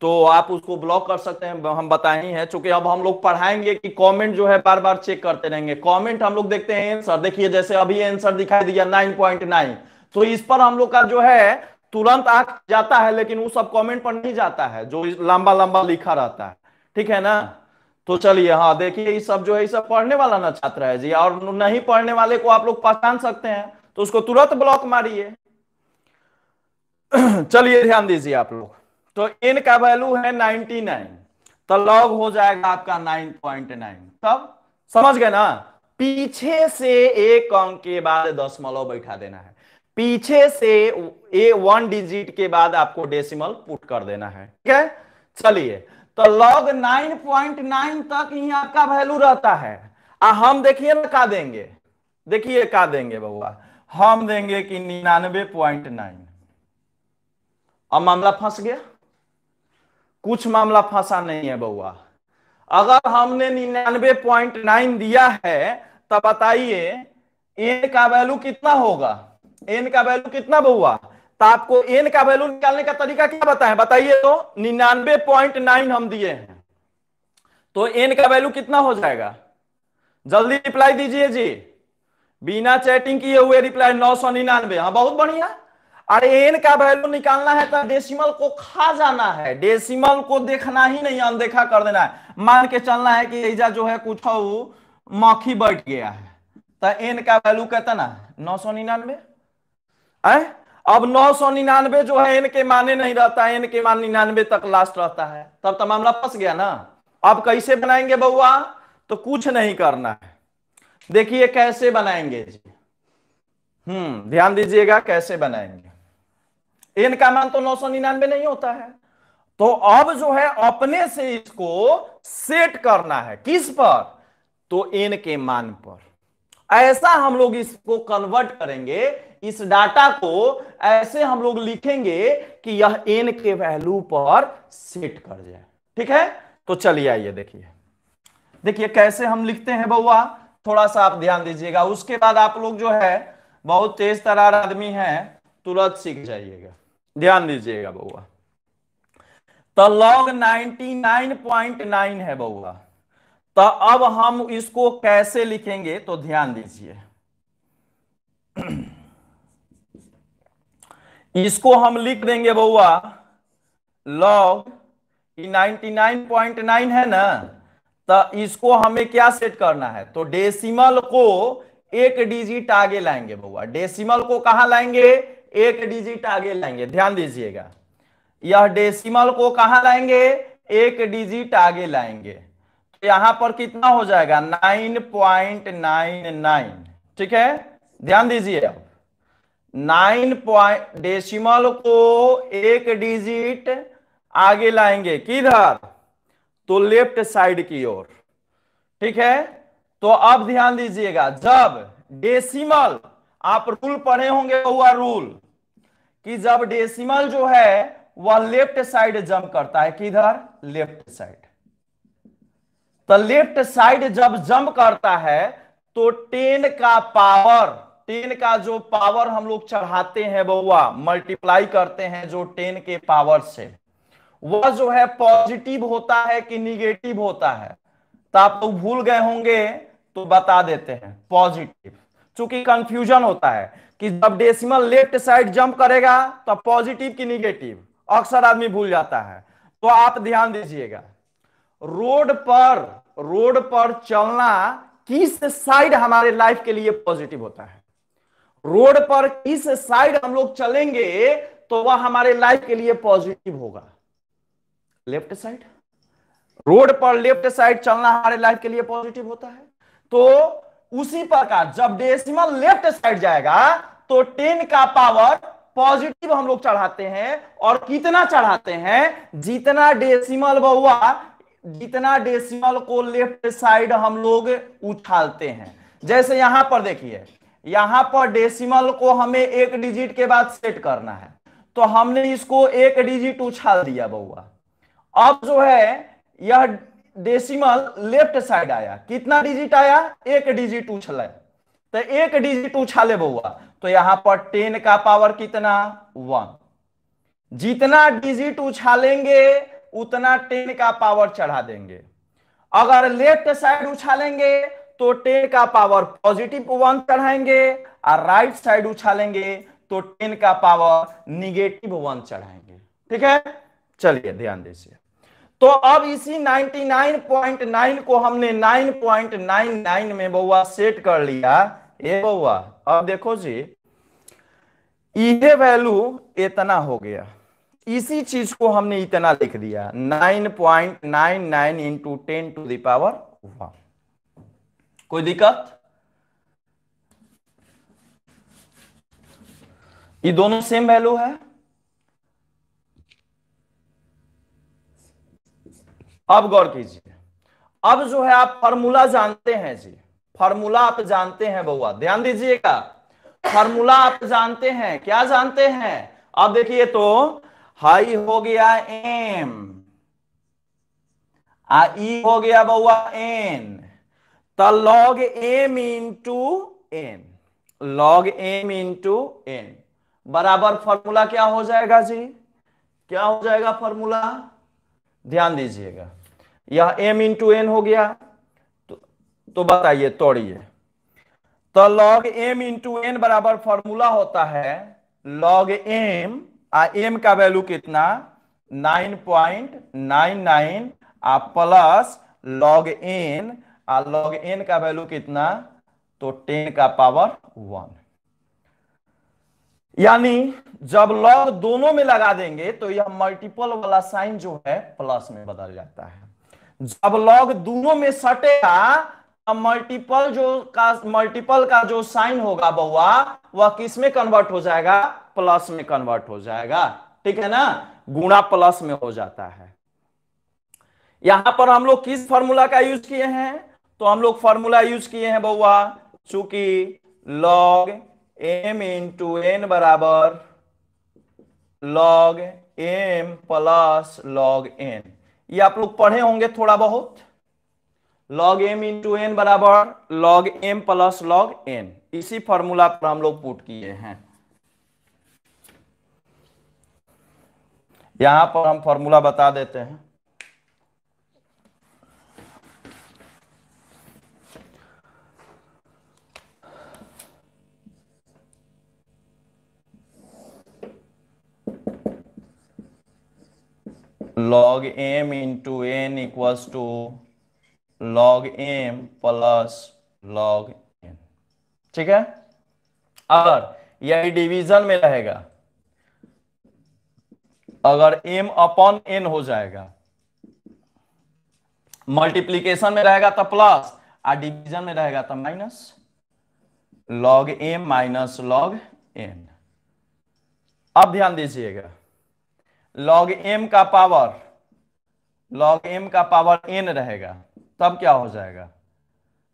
तो आप उसको ब्लॉक कर सकते हैं हम बताए हैं चूंकि अब हम लोग पढ़ाएंगे कि कमेंट जो है बार बार चेक करते रहेंगे कमेंट हम लोग देखते हैं आंसर देखिए जैसे अभी आंसर दिखाई दिया नाइन पॉइंट नाइन तो इस पर हम लोग का जो है तुरंत आ जाता है लेकिन वो सब कॉमेंट पर नहीं जाता है जो लंबा लंबा लिखा रहता है ठीक है ना तो चलिए हाँ देखिए ये सब जो है ये सब पढ़ने वाला ना छात्र है जी और नहीं पढ़ने वाले को आप लोग पहचान सकते हैं तो उसको तुरंत ब्लॉक मारिए चलिए ध्यान दीजिए आप लोग तो एन का वैल्यू है 99 तो लॉग हो जाएगा आपका 9.9 तब समझ गए ना पीछे से एक अंक के बाद दशमलव बैठा देना है पीछे से ए वन डिजिट के बाद आपको डेसिमल पुट कर देना है ठीक है चलिए तो लॉग 9.9 तक ही आपका वैल्यू रहता है आ हम देखिए ना का देंगे देखिए का देंगे बउआ हम देंगे कि निन्यानवे पॉइंट नाइन अब मामला फंस गया कुछ मामला फंसा नहीं है बउआ अगर हमने निन्यानवे पॉइंट नाइन दिया है तो बताइए एन का वैल्यू कितना होगा एन का वैल्यू कितना बउआ तो आपको एन का वैल्यू निकालने का तरीका क्या बताए बताइए तो निन्यानवे पॉइंट नाइन हम दिए हैं तो एन का वैल्यू कितना हो जाएगा जल्दी रिप्लाई दीजिए जी बिना चैटिंग किए हुए रिप्लाई नौ सौ निन्यानवे हाँ बहुत बढ़िया और एन का वैल्यू निकालना है तो डेसिमल को खा जाना है डेसिमल को देखना ही नहीं अनदेखा कर देना है मान के चलना है कि एजा जो है कुछ मक्खी बैठ गया है तो एन का वैल्यू कितना है नौ सौ निन्यानवे अब नौ सौ निन्यानवे जो है एन के माने नहीं रहता एन के मान निन्यानवे तक लास्ट रहता है तब तो मामला फंस गया ना अब कैसे बनाएंगे बउआ तो कुछ नहीं करना है देखिए कैसे बनाएंगे जी हम्म ध्यान दीजिएगा कैसे बनाएंगे एन का मान तो नौ सौ निन्यानवे नहीं होता है तो अब जो है अपने से इसको सेट करना है किस पर तो एन के मान पर ऐसा हम लोग इसको कन्वर्ट करेंगे इस डाटा को ऐसे हम लोग लिखेंगे कि यह एन के वैल्यू पर सेट कर जाए ठीक है तो चलिए आइए देखिए देखिए कैसे हम लिखते हैं बउआ थोड़ा सा आप ध्यान दीजिएगा उसके बाद आप लोग जो है बहुत तेज तरार आदमी है तुरंत सीख जाइएगा ध्यान दीजिएगा बउआ तो लॉग 99.9 है बउआ तो अब हम इसको कैसे लिखेंगे तो ध्यान दीजिए इसको हम लिख देंगे बउआ लॉग 99.9 है ना तो इसको हमें क्या सेट करना है तो डेसिमल को एक डिजिट आगे लाएंगे बउआ डेसिमल को कहा लाएंगे एक डिजिट आगे लाएंगे ध्यान दीजिएगा यह डेसिमल को कहा लाएंगे एक डिजिट आगे लाएंगे तो यहां पर कितना हो जाएगा नाइन पॉइंट नाइन नाइन ठीक है ध्यान दीजिए अब नाइन पॉइंट डेसिमल को एक डिजिट आगे लाएंगे किधर तो लेफ्ट साइड की ओर ठीक है तो अब ध्यान दीजिएगा जब डेसिमल आप रूल पढ़े होंगे हुआ रूल कि जब डेसिमल जो है वह लेफ्ट साइड जंप करता है किधर लेफ्ट साइड तो लेफ्ट साइड जब जंप करता है तो टेन का पावर टेन का जो पावर हम लोग चढ़ाते हैं बउआ मल्टीप्लाई करते हैं जो टेन के पावर से वह जो है पॉजिटिव होता है कि निगेटिव होता है तो आप लोग भूल गए होंगे तो बता देते हैं पॉजिटिव चूंकि कंफ्यूजन होता है कि जब डेसिमल लेफ्ट साइड जंप करेगा तो पॉजिटिव की निगेटिव अक्सर आदमी भूल जाता है तो आप ध्यान दीजिएगा रोड पर रोड पर चलना किस साइड हमारे लाइफ के लिए पॉजिटिव होता है रोड पर किस साइड हम लोग चलेंगे तो वह हमारे लाइफ के लिए पॉजिटिव होगा लेफ्ट साइड रोड पर लेफ्ट साइड चलना हमारे लाइफ के लिए पॉजिटिव होता है तो उसी प्रकार जब डेसिमल लेफ्ट साइड जाएगा तो टेन का पावर पॉजिटिव हम लोग चढ़ाते हैं और कितना चढ़ाते हैं जितना डेसिमल बउआ जितना डेसिमल को लेफ्ट साइड हम लोग उछालते हैं जैसे यहां पर देखिए यहां पर डेसिमल को हमें एक डिजिट के बाद सेट करना है तो हमने इसको एक डिजिट उछाल दिया बउआ अब जो है यह डेसिमल लेफ्ट साइड आया कितना डिजिट आया एक डिजिट उछल तो एक डिजिट उछाले बउआ तो यहां पर टेन का पावर कितना वन जितना डिजिट उछालेंगे उतना टेन का पावर चढ़ा देंगे अगर लेफ्ट साइड उछालेंगे तो टेन का पावर पॉजिटिव वन चढ़ाएंगे और राइट साइड उछालेंगे तो टेन का पावर निगेटिव वन चढ़ाएंगे ठीक है चलिए ध्यान दीजिए तो अब इसी 99.9 को हमने 9.99 में बउआ सेट कर लिया ये बउआ अब देखो जी ये वैल्यू इतना हो गया इसी चीज को हमने इतना लिख दिया 9.99 point nine nine into ten to the power one कोई दिक्कत ये दोनों सेम वैल्यू है अब गौर कीजिए अब जो है आप फॉर्मूला जानते हैं जी फॉर्मूला आप जानते हैं बउआ ध्यान दीजिएगा फॉर्मूला आप जानते हैं क्या जानते हैं अब देखिए तो हाई हो गया एम आ ई हो गया बउआ एन तो log m into n log m into n बराबर फॉर्मूला क्या हो जाएगा जी क्या हो जाएगा फॉर्मूला ध्यान दीजिएगा या m इंटू एन हो गया तो, तो बताइए तोड़िए तो log m इंटू एन बराबर फॉर्मूला होता है log m आ m का वैल्यू कितना 9.99 आ प्लस log n आ log n का वैल्यू कितना तो 10 का पावर वन यानी जब लॉग दोनों में लगा देंगे तो यह मल्टीपल वाला साइन जो है प्लस में बदल जाता है जब लॉग दोनों में सटेगा मल्टीपल जो का मल्टीपल का जो साइन होगा बउआ वह किस में कन्वर्ट हो जाएगा प्लस में कन्वर्ट हो जाएगा ठीक है ना गुणा प्लस में हो जाता है यहां पर हम लोग किस फॉर्मूला का यूज किए हैं तो हम लोग फॉर्मूला यूज किए हैं बउआ चूंकि लॉग एम इंटू एन बराबर log m plus log n ये आप लोग पढ़े होंगे थोड़ा बहुत लॉग एम इंटू एन बराबर log m plus log n इसी फॉर्मूला पर हम लोग पुट किए हैं यहां पर हम फॉर्मूला बता देते हैं log m into n equals to log m plus log n ठीक है अगर यही डिवीजन में रहेगा अगर m अपॉन n हो जाएगा मल्टीप्लीकेशन में रहेगा तो प्लस और डिवीजन में रहेगा तो minus log m minus log n अब ध्यान दीजिएगा लॉग एम का पावर लॉग एम का पावर एन रहेगा तब क्या हो जाएगा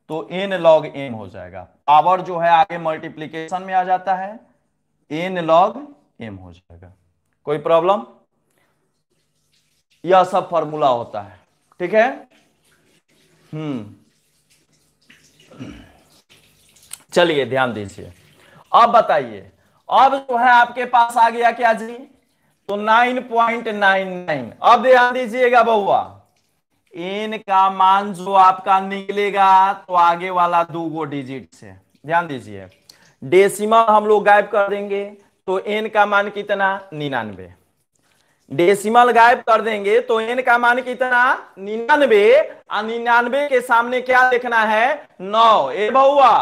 तो एन लॉग एम हो जाएगा पावर जो है आगे मल्टीप्लीकेशन में आ जाता है एन लॉग एम हो जाएगा कोई प्रॉब्लम यह सब फॉर्मूला होता है ठीक है हम्म चलिए ध्यान दीजिए अब बताइए अब जो है आपके पास आ गया क्या जी तो नाइन पॉइंट नाइन नाइन अब ध्यान दीजिएगा बउआ एन का मान जो आपका निकलेगा तो आगे वाला दो गो डिजिट से ध्यान दीजिए डेसिमल हम लोग गायब कर देंगे तो एन का मान कितना निन्यानवे डेसिमल गायब कर देंगे तो एन का मान कितना निन्यानवे और निन्यानवे के सामने क्या देखना है नौ ए बउआ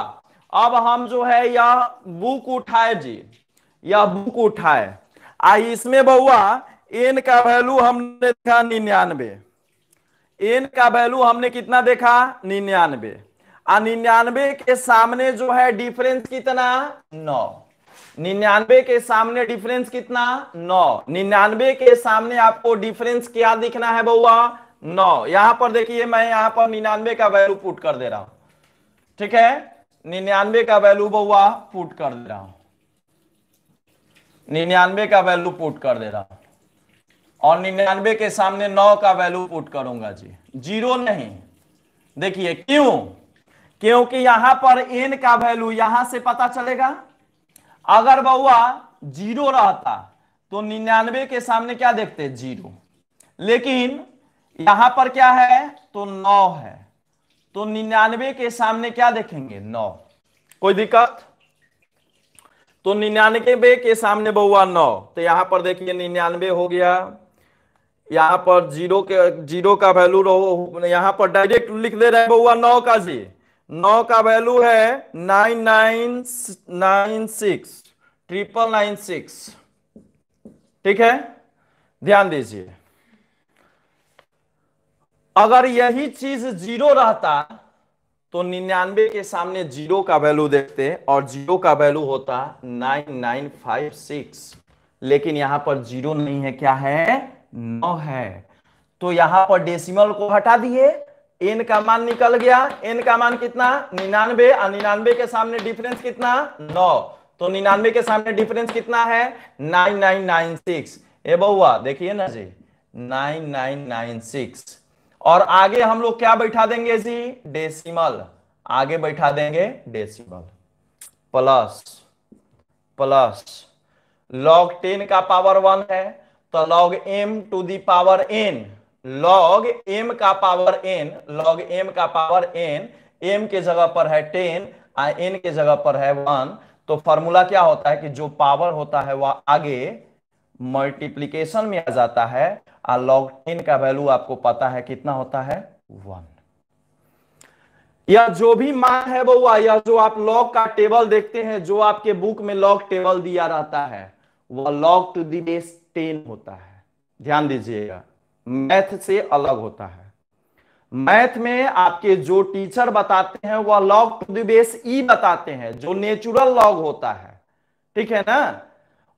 अब हम जो है यह बुक उठाए जी यह बुक उठाए आ इसमें बउआ एन का वैल्यू हमने देखा निन्यानवे एन का वैल्यू हमने कितना देखा निन्यानवे आ निन्यानवे के सामने जो है डिफरेंस कितना नौ निन्यानवे के सामने डिफरेंस कितना नौ निन्यानवे के सामने आपको डिफरेंस क्या दिखना है बउआ नौ यहां पर देखिए मैं यहां पर निन्यानवे का वैल्यू पुट कर दे रहा हूं ठीक है निन्यानवे का वैल्यू बउआ पुट कर दे रहा हूं निन्यानवे का वैल्यू पुट कर दे रहा और निन्यानवे के सामने नौ का वैल्यू पुट करूंगा जी जीरो नहीं देखिए क्यों क्योंकि यहां पर एन का वैल्यू यहां से पता चलेगा अगर बउआ जीरो रहता तो निन्यानवे के सामने क्या देखते जीरो लेकिन यहां पर क्या है तो नौ है तो निन्यानवे के सामने क्या देखेंगे नौ कोई दिक्कत तो निन्यानवे के सामने बहुआ नौ तो यहां पर देखिए निन्यानवे हो गया यहाँ पर जीरो के जीरो का वैल्यू रहो यहाँ पर डायरेक्ट लिख दे रहे बउआ नौ का जी नौ का वैल्यू है nine nine nine six triple nine six ठीक है ध्यान दीजिए अगर यही चीज जीरो रहता तो निन्यानवे के सामने जीरो का वैल्यू देखते हैं और जीरो का वैल्यू होता नाइन नाइन फाइव सिक्स लेकिन यहां पर जीरो नहीं है क्या है नौ है तो यहां पर डेसिमल को हटा दिए एन का मान निकल गया एन का मान कितना निन्यानवे और निन्यानवे के सामने डिफरेंस कितना नौ तो निन्यानवे के सामने डिफरेंस कितना है नाइन नाइन नाइन सिक्स ए बउआ देखिए ना जी नाइन नाइन नाइन सिक्स और आगे हम लोग क्या बैठा देंगे जी डेसिमल आगे बैठा देंगे decimal plus plus log ten का पावर वन है तो log m to the power n log m का पावर एन लॉग एम का पावर एन एम के जगह पर है टेन एन के जगह पर है वन तो फॉर्मूला क्या होता है कि जो पावर होता है वह आगे मल्टीप्लीकेशन में आ जाता है और लॉग टेन का वैल्यू आपको पता है कितना होता है वन या जो भी मान है वो हुआ या जो आप लॉग का टेबल देखते हैं जो आपके बुक में लॉग टेबल दिया रहता है वह log to the base ten होता है ध्यान दीजिएगा मैथ से अलग होता है मैथ में आपके जो टीचर बताते हैं वह log to the base e बताते हैं जो नेचुरल लॉग होता है ठीक है ना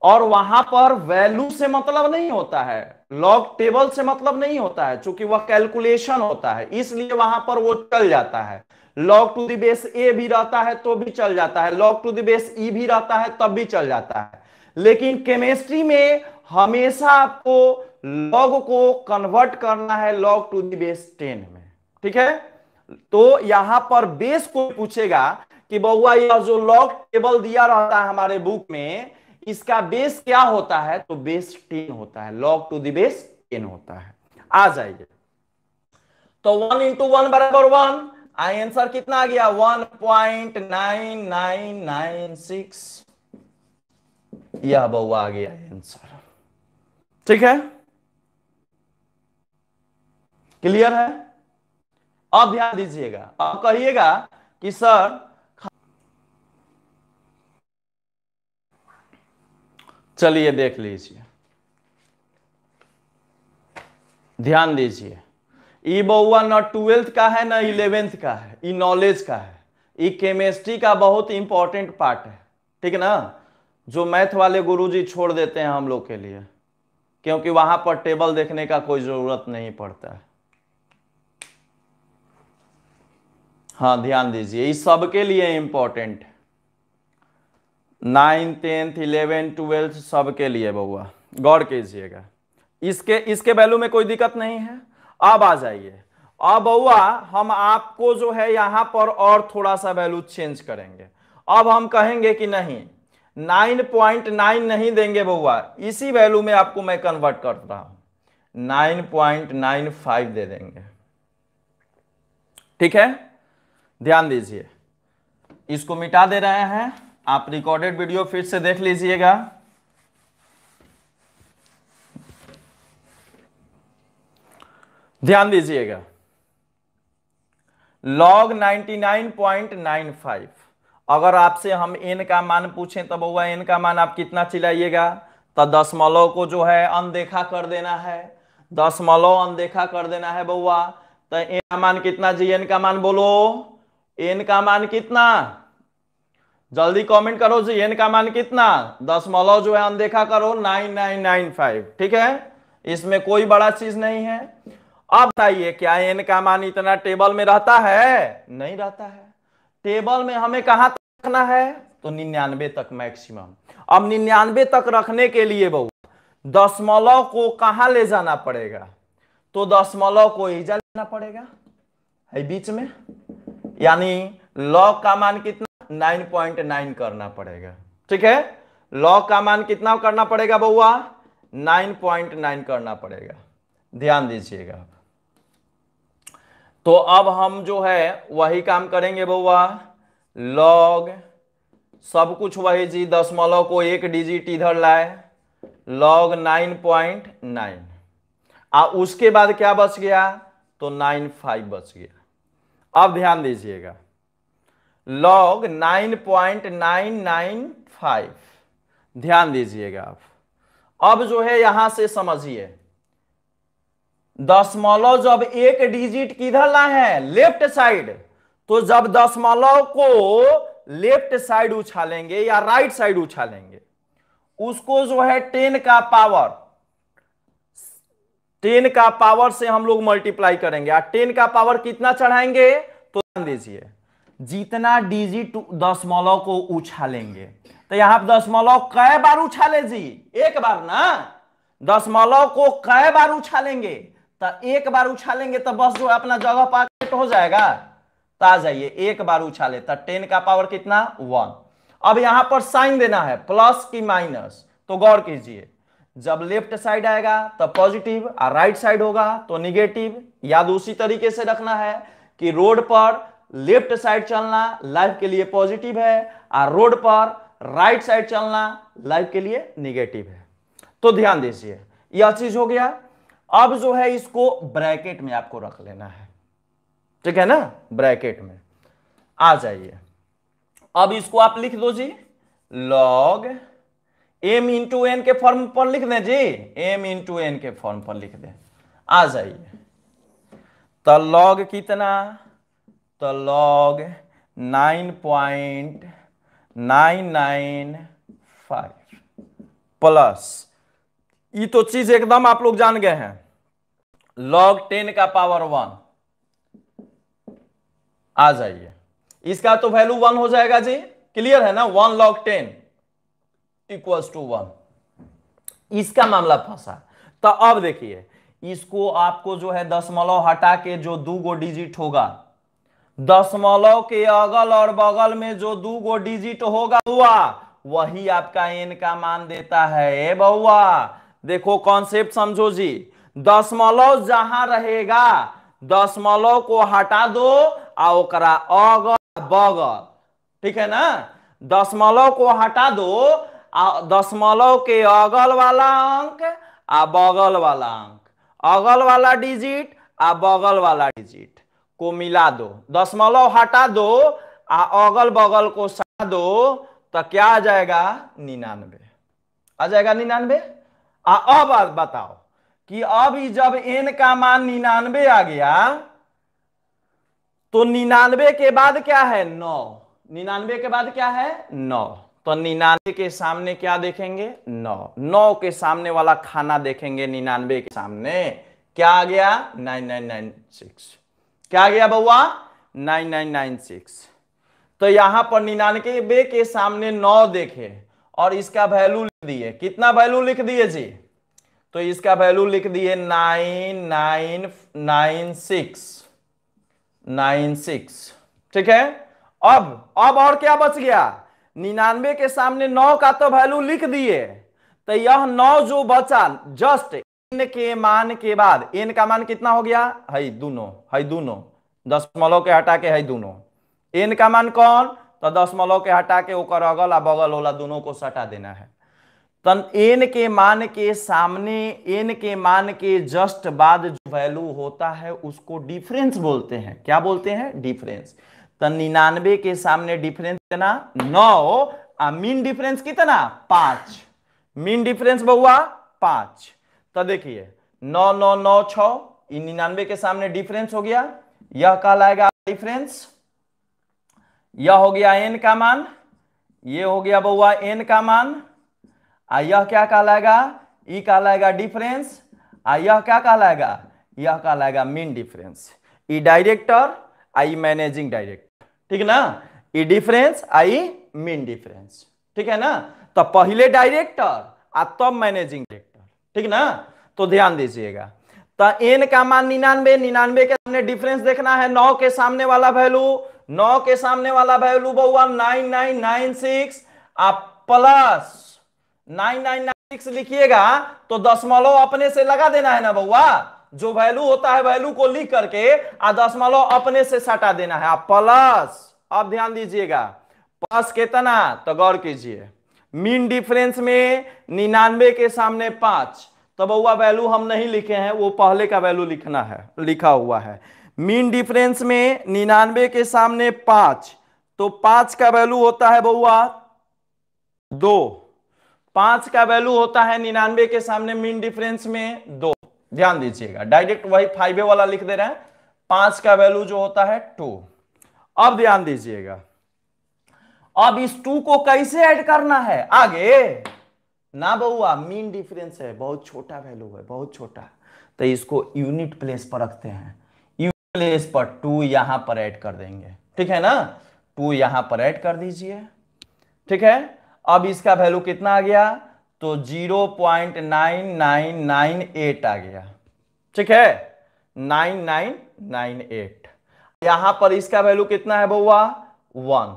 और वहां पर वैल्यू से मतलब नहीं होता है लॉग टेबल से मतलब नहीं होता है चूंकि वह कैलकुलेशन होता है इसलिए वहां पर वो चल जाता है log to the base a भी रहता है तो भी चल जाता है log to the base e भी रहता है तब भी चल जाता है लेकिन केमिस्ट्री में हमेशा आपको लॉग को कन्वर्ट करना है log to the base ten में ठीक है तो यहां पर बेस को पूछेगा कि बउआ यह जो लॉग टेबल दिया रहता है हमारे बुक में इसका बेस क्या होता है तो बेस टेन होता है लॉग टू देश टेन होता है आ जाइए तो वन इंटू वन बराबर वन आई आंसर कितना आ गया one point nine nine nine six यह बहुआ आ गया आंसर ठीक है क्लियर है अब ध्यान दीजिएगा अब कहिएगा कि सर चलिए देख लीजिए ध्यान दीजिए ई बउआ न ट्वेल्थ का है न इलेवेंथ का है ई नॉलेज का है ई केमिस्ट्री का बहुत इंपॉर्टेंट पार्ट है ठीक है ना जो मैथ वाले गुरुजी छोड़ देते हैं हम लोग के लिए क्योंकि वहां पर टेबल देखने का कोई जरूरत नहीं पड़ता है हाँ ध्यान दीजिए ये सबके लिए इम्पोर्टेंट है नाइन टेंथ इलेवेंथ ट्वेल्थ सबके लिए बउआ गौर कीजिएगा इसके इसके वैल्यू में कोई दिक्कत नहीं है अब आ जाइए अब बउआ हम आपको जो है यहां पर और थोड़ा सा वैल्यू चेंज करेंगे अब हम कहेंगे कि नहीं नाइन पॉइंट नाइन नहीं देंगे बउआ इसी वैल्यू में आपको मैं कन्वर्ट कर रहा हूं फाइव दे देंगे ठीक है ध्यान दीजिए इसको मिटा दे रहे हैं आप रिकॉर्डेड वीडियो फिर से देख लीजिएगा ध्यान दीजिएगा लॉग 99.95 अगर आपसे हम एन का मान पूछें तब हुआ एन का मान आप कितना चिल्लाइएगा तो दशमलव को जो है अनदेखा कर देना है दशमलव अनदेखा कर देना है बउआ तो एन का मान कितना जी एन का मान बोलो एन का मान कितना जल्दी कमेंट करो जी एन का मान कितना दसमलव जो है अनदेखा करो नाइन नाइन नाइन फाइव ठीक है इसमें कोई बड़ा चीज नहीं है अब बताइए क्या एन का मान इतना टेबल में रहता है नहीं रहता है टेबल में हमें कहां तक रखना है तो निन्यानवे तक मैक्सिमम अब निन्यानवे तक रखने के लिए बहु दशमलव को कहां ले जाना पड़ेगा तो दशमलव को ही लेना पड़ेगा है बीच में यानी लॉ का मान कितना नाइन पॉइंट नाइन करना पड़ेगा ठीक है लॉग का मान कितना करना पड़ेगा बउआ नाइन पॉइंट नाइन करना पड़ेगा ध्यान दीजिएगा तो अब हम जो है वही काम करेंगे बउआ लॉग सब कुछ वही जी दशमलव को एक डिजिट इधर लाए लॉग नाइन पॉइंट नाइन आ उसके बाद क्या बच गया तो नाइन फाइव बच गया अब ध्यान दीजिएगा लॉग 9.995 ध्यान दीजिएगा आप अब जो है यहां से समझिए दशमलव जब एक डिजिट किधर ला है लेफ्ट साइड तो जब दशमलव को लेफ्ट साइड उछालेंगे या राइट साइड उछालेंगे उसको जो है टेन का पावर टेन का पावर से हम लोग मल्टीप्लाई करेंगे टेन का पावर कितना चढ़ाएंगे तो ध्यान दीजिए जितना डिजिट दशमलव को उछालेंगे तो यहां पर दशमलव कै बार उछाले जी एक बार ना दशमलव को कै बार उछालेंगे तो एक बार उछालेंगे तो बस जो अपना जगह पाकेट हो जाएगा तो आ जाइए एक बार उछाले तो टेन का पावर कितना वन अब यहां पर साइन देना है प्लस की माइनस तो गौर कीजिए जब लेफ्ट साइड आएगा तो पॉजिटिव और राइट साइड होगा तो निगेटिव याद उसी तरीके से रखना है कि रोड पर लेफ्ट साइड चलना लाइफ के लिए पॉजिटिव है और रोड पर राइट साइड चलना लाइफ के लिए निगेटिव है तो ध्यान दीजिए यह चीज हो गया अब जो है इसको ब्रैकेट में आपको रख लेना है ठीक है ना ब्रैकेट में आ जाइए अब इसको आप लिख दो जी लॉग एम इंटू एन के फॉर्म पर लिख दें जी एम इंटू एन के फॉर्म पर लिख दें आ जाइए तो लॉग कितना तो log nine point nine nine five plus ये तो चीज एकदम आप लोग जान गए हैं लॉग टेन का पावर वन आ जाइए इसका तो वैल्यू वन हो जाएगा जी क्लियर है ना one log ten equals to one इसका मामला फंसा तो अब देखिए इसको आपको जो है दशमलव हटा के जो दो गो डिजिट होगा दशमलव के अगल और बगल में जो दू गो डिजिट होगा हुआ वही आपका एन का मान देता है ए बउआ देखो कॉन्सेप्ट समझो जी दशमलव जहां रहेगा दशमलव को हटा दो आ अगल बगल ठीक है ना दशमलव को हटा दो दशमलव के अगल वाला अंक आ बगल वाला अंक अगल वाला डिजिट आ बगल वाला डिजिट को मिला दो दशमलव हटा दो आ अगल बगल को सा दो तो क्या आ जाएगा निन्यानवे आ जाएगा निन्यानवे आ अब बताओ कि अब जब एन का मान निन्यानवे आ गया तो निन्यानवे के बाद क्या है नौ निन्यानवे के बाद क्या है नौ तो निन्यानवे के सामने क्या देखेंगे नौ नौ के सामने वाला खाना देखेंगे निन्यानवे के सामने क्या आ गया नाइन नाइन नाइन सिक्स क्या गया बउआ नाइन नाइन नाइन सिक्स तो यहां पर निन्यानवे के सामने नौ देखे और इसका वैल्यू लिख दिए कितना वैल्यू लिख दिए जी तो इसका वैल्यू लिख दिए nine nine nine six nine six ठीक है अब अब और क्या बच गया निन्यानवे के सामने नौ का तो वैल्यू लिख दिए तो यह नौ जो बचा जस्ट इन के मान के बाद एन का मान कितना हो गया हई दोनों हई दोनों दशमलव के हटा के हई दोनों एन का मान कौन तो दशमलव के हटा के ओकर अगल आ बगल होला दोनों को सटा देना है तन एन के मान के सामने एन के मान के जस्ट बाद जो वैल्यू होता है उसको डिफरेंस बोलते हैं क्या बोलते हैं डिफरेंस तन निन्यानवे के सामने डिफरेंस कितना नौ आ मीन डिफरेंस कितना पांच मीन डिफरेंस बहुआ पांच तो देखिए नौ नौ नौ छ निन्यानवे के सामने डिफरेंस हो गया यह कहलाएगा डिफरेंस यह हो गया एन का मान ये हो गया बउआ एन का मान आ यह क्या कहलाएगा ई कहलाएगा डिफरेंस आ यह क्या कहलाएगा यह कहलाएगा मीन डिफरेंस ई डायरेक्टर आई मैनेजिंग डायरेक्टर ठीक ना ई डिफरेंस आई मीन डिफरेंस ठीक है ना तो पहले डायरेक्टर आ तब मैनेजिंग डायरेक्टर ठीक ना तो ध्यान दीजिएगा तो एन का मान निन्यानवे निन्यानवे के सामने डिफरेंस देखना है नौ के सामने वाला वैल्यू नौ के सामने वाला वैल्यू बउआ नाइन नाइन नाइन सिक्स आप plus nine nine nine six लिखिएगा तो दशमलव अपने से लगा देना है ना बउआ जो वैल्यू होता है वैल्यू को लिख करके आ दशमलव अपने से सटा देना है आप प्लस अब ध्यान दीजिएगा प्लस कितना तो गौर कीजिए मीन डिफरेंस में निन्यानवे के सामने पांच तो बउआ वैल्यू हम नहीं लिखे हैं वो पहले का वैल्यू लिखना है लिखा हुआ है मीन डिफरेंस में निन्यानवे के सामने पांच तो पांच का वैल्यू होता है बउआ दो पांच का वैल्यू होता है निन्यानवे के सामने मीन डिफरेंस में दो ध्यान दीजिएगा डायरेक्ट वही फाइव वाला लिख दे रहे हैं पांच का वैल्यू जो होता है टू अब ध्यान दीजिएगा अब इस टू को कैसे ऐड करना है आगे ना बहुआ मीन डिफरेंस है बहुत छोटा वैल्यू है बहुत छोटा तो इसको यूनिट प्लेस पर रखते हैं यूनिट प्लेस पर टू यहां पर ऐड कर देंगे ठीक है ना टू यहां पर ऐड कर दीजिए ठीक है अब इसका वैल्यू कितना आ गया तो zero point nine nine nine eight आ गया ठीक है नाइन नाइन नाइन एट यहां पर इसका वैल्यू कितना है बउआ वन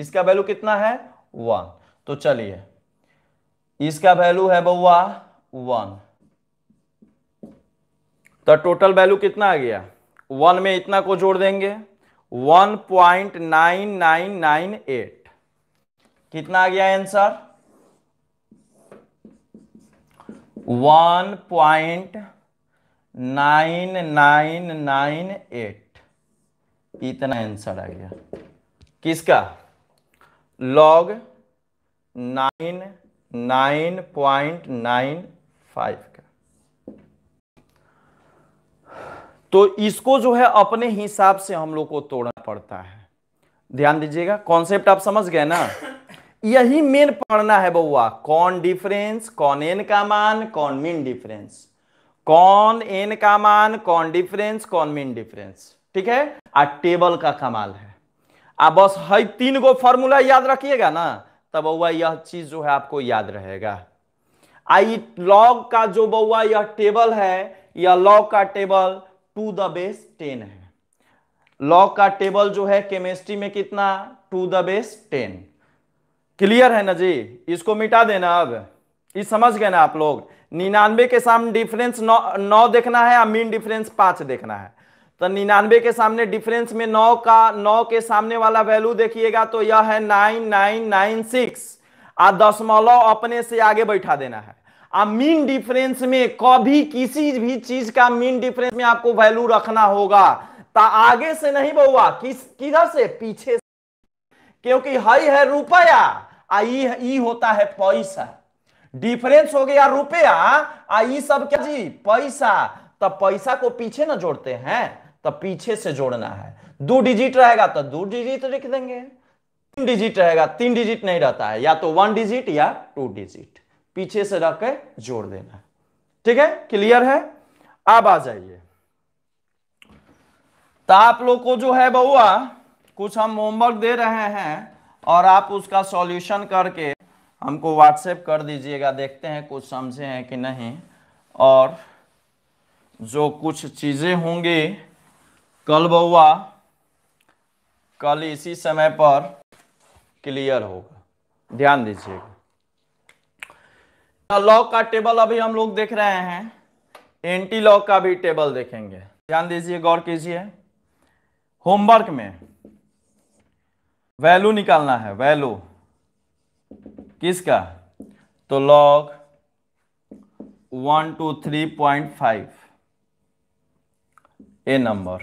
इसका वैल्यू कितना है वन तो चलिए इसका वैल्यू है बउआ वन तो टोटल वैल्यू कितना आ गया वन में इतना को जोड़ देंगे one point nine nine nine eight कितना आ गया answer one point nine nine nine eight इतना आंसर आ गया किसका log nine nine point nine five का तो इसको जो है अपने हिसाब से हम लोग को तोड़ना पड़ता है ध्यान दीजिएगा कॉन्सेप्ट आप समझ गए ना यही मेन पढ़ना है बउआ कौन डिफरेंस कौन एन का मान कौन मीन डिफरेंस कौन एन का मान कौन डिफरेंस कौन मीन डिफरेंस ठीक है आ टेबल का कमाल है आ बस है तीन गो फॉर्मूला याद रखिएगा ना तब बउआ यह चीज जो है आपको याद रहेगा आई लॉग का जो बउआ यह टेबल है यह लॉग का table to the base ten है लॉग का टेबल जो है केमिस्ट्री में कितना to the base ten clear है ना जी इसको मिटा देना अब इस समझ गए ना आप लोग निन्यानवे के सामने डिफरेंस नौ नौ देखना है या मीन डिफरेंस पांच देखना है तो निन्यानवे के सामने डिफरेंस में नौ का नौ के सामने वाला वैल्यू देखिएगा तो यह है नाइन नाइन नाइन सिक्स आ दशमलव अपने से आगे बैठा देना है आ मीन डिफरेंस में कभी किसी भी चीज का मीन डिफरेंस में आपको वैल्यू रखना होगा ता आगे से नहीं बउआ किस किधर से पीछे से क्योंकि हई है रुपया आई ई होता है पैसा डिफरेंस हो गया रुपया आई सब क्या जी पैसा तो पैसा को पीछे ना जोड़ते हैं तो पीछे से जोड़ना है दो डिजिट रहेगा तो दो डिजिट लिख देंगे तीन डिजिट रहेगा तीन डिजिट नहीं रहता है या तो वन डिजिट या टू डिजिट पीछे से रख के जोड़ देना ठीक है क्लियर है अब आ जाइए तो आप लोग को जो है बउआ कुछ हम होमवर्क दे रहे हैं और आप उसका सॉल्यूशन करके हमको व्हाट्सएप कर दीजिएगा देखते हैं कुछ समझे हैं कि नहीं और जो कुछ चीज़ें होंगी कल बउआ कल इसी समय पर क्लियर होगा ध्यान दीजिएगा लॉ का टेबल अभी हम लोग देख रहे हैं एंटी लॉ का भी टेबल देखेंगे ध्यान दीजिए गौर कीजिए होमवर्क में वैल्यू निकालना है वैल्यू किसका तो log one two three point five a number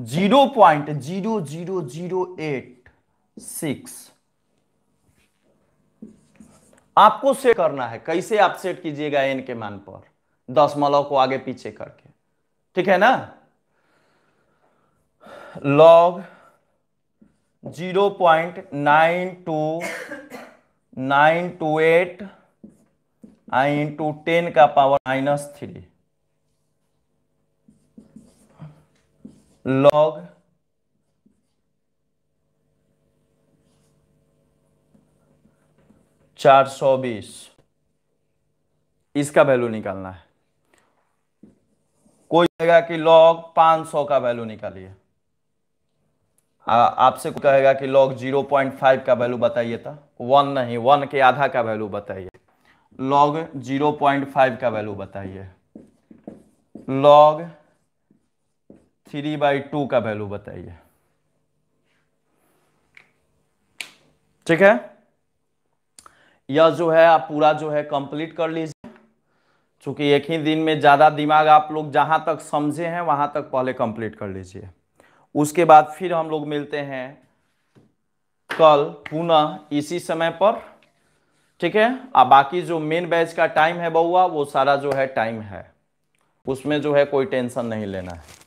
zero point zero zero zero eight six आपको सेट करना है कैसे आप सेट कीजिएगा एन के मान पर दशमलव को आगे पीछे करके ठीक है ना log zero point nine two nine two eight आई इंटू टेन का पावर माइनस थ्री लॉग चार सौ बीस इसका वैल्यू निकालना है कोई कहेगा कि लॉग पांच सौ का वैल्यू निकालिए आपसे कोई कहेगा कि लॉग जीरो पॉइंट फाइव का वैल्यू बताइए था वन नहीं वन के आधा का वैल्यू बताइए लॉग जीरो पॉइंट फाइव का वैल्यू बताइए लॉग थ्री बाई टू का वैल्यू बताइए ठीक है यह जो है आप पूरा जो है कंप्लीट कर लीजिए चूंकि एक ही दिन में ज़्यादा दिमाग आप लोग जहां तक समझे हैं वहां तक पहले कंप्लीट कर लीजिए उसके बाद फिर हम लोग मिलते हैं कल पुनः इसी समय पर ठीक है अब बाकी जो मेन बैच का टाइम है बउआ वो सारा जो है टाइम है उसमें जो है कोई टेंशन नहीं लेना है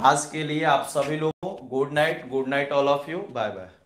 आज के लिए आप सभी लोगों good night good night all of you bye bye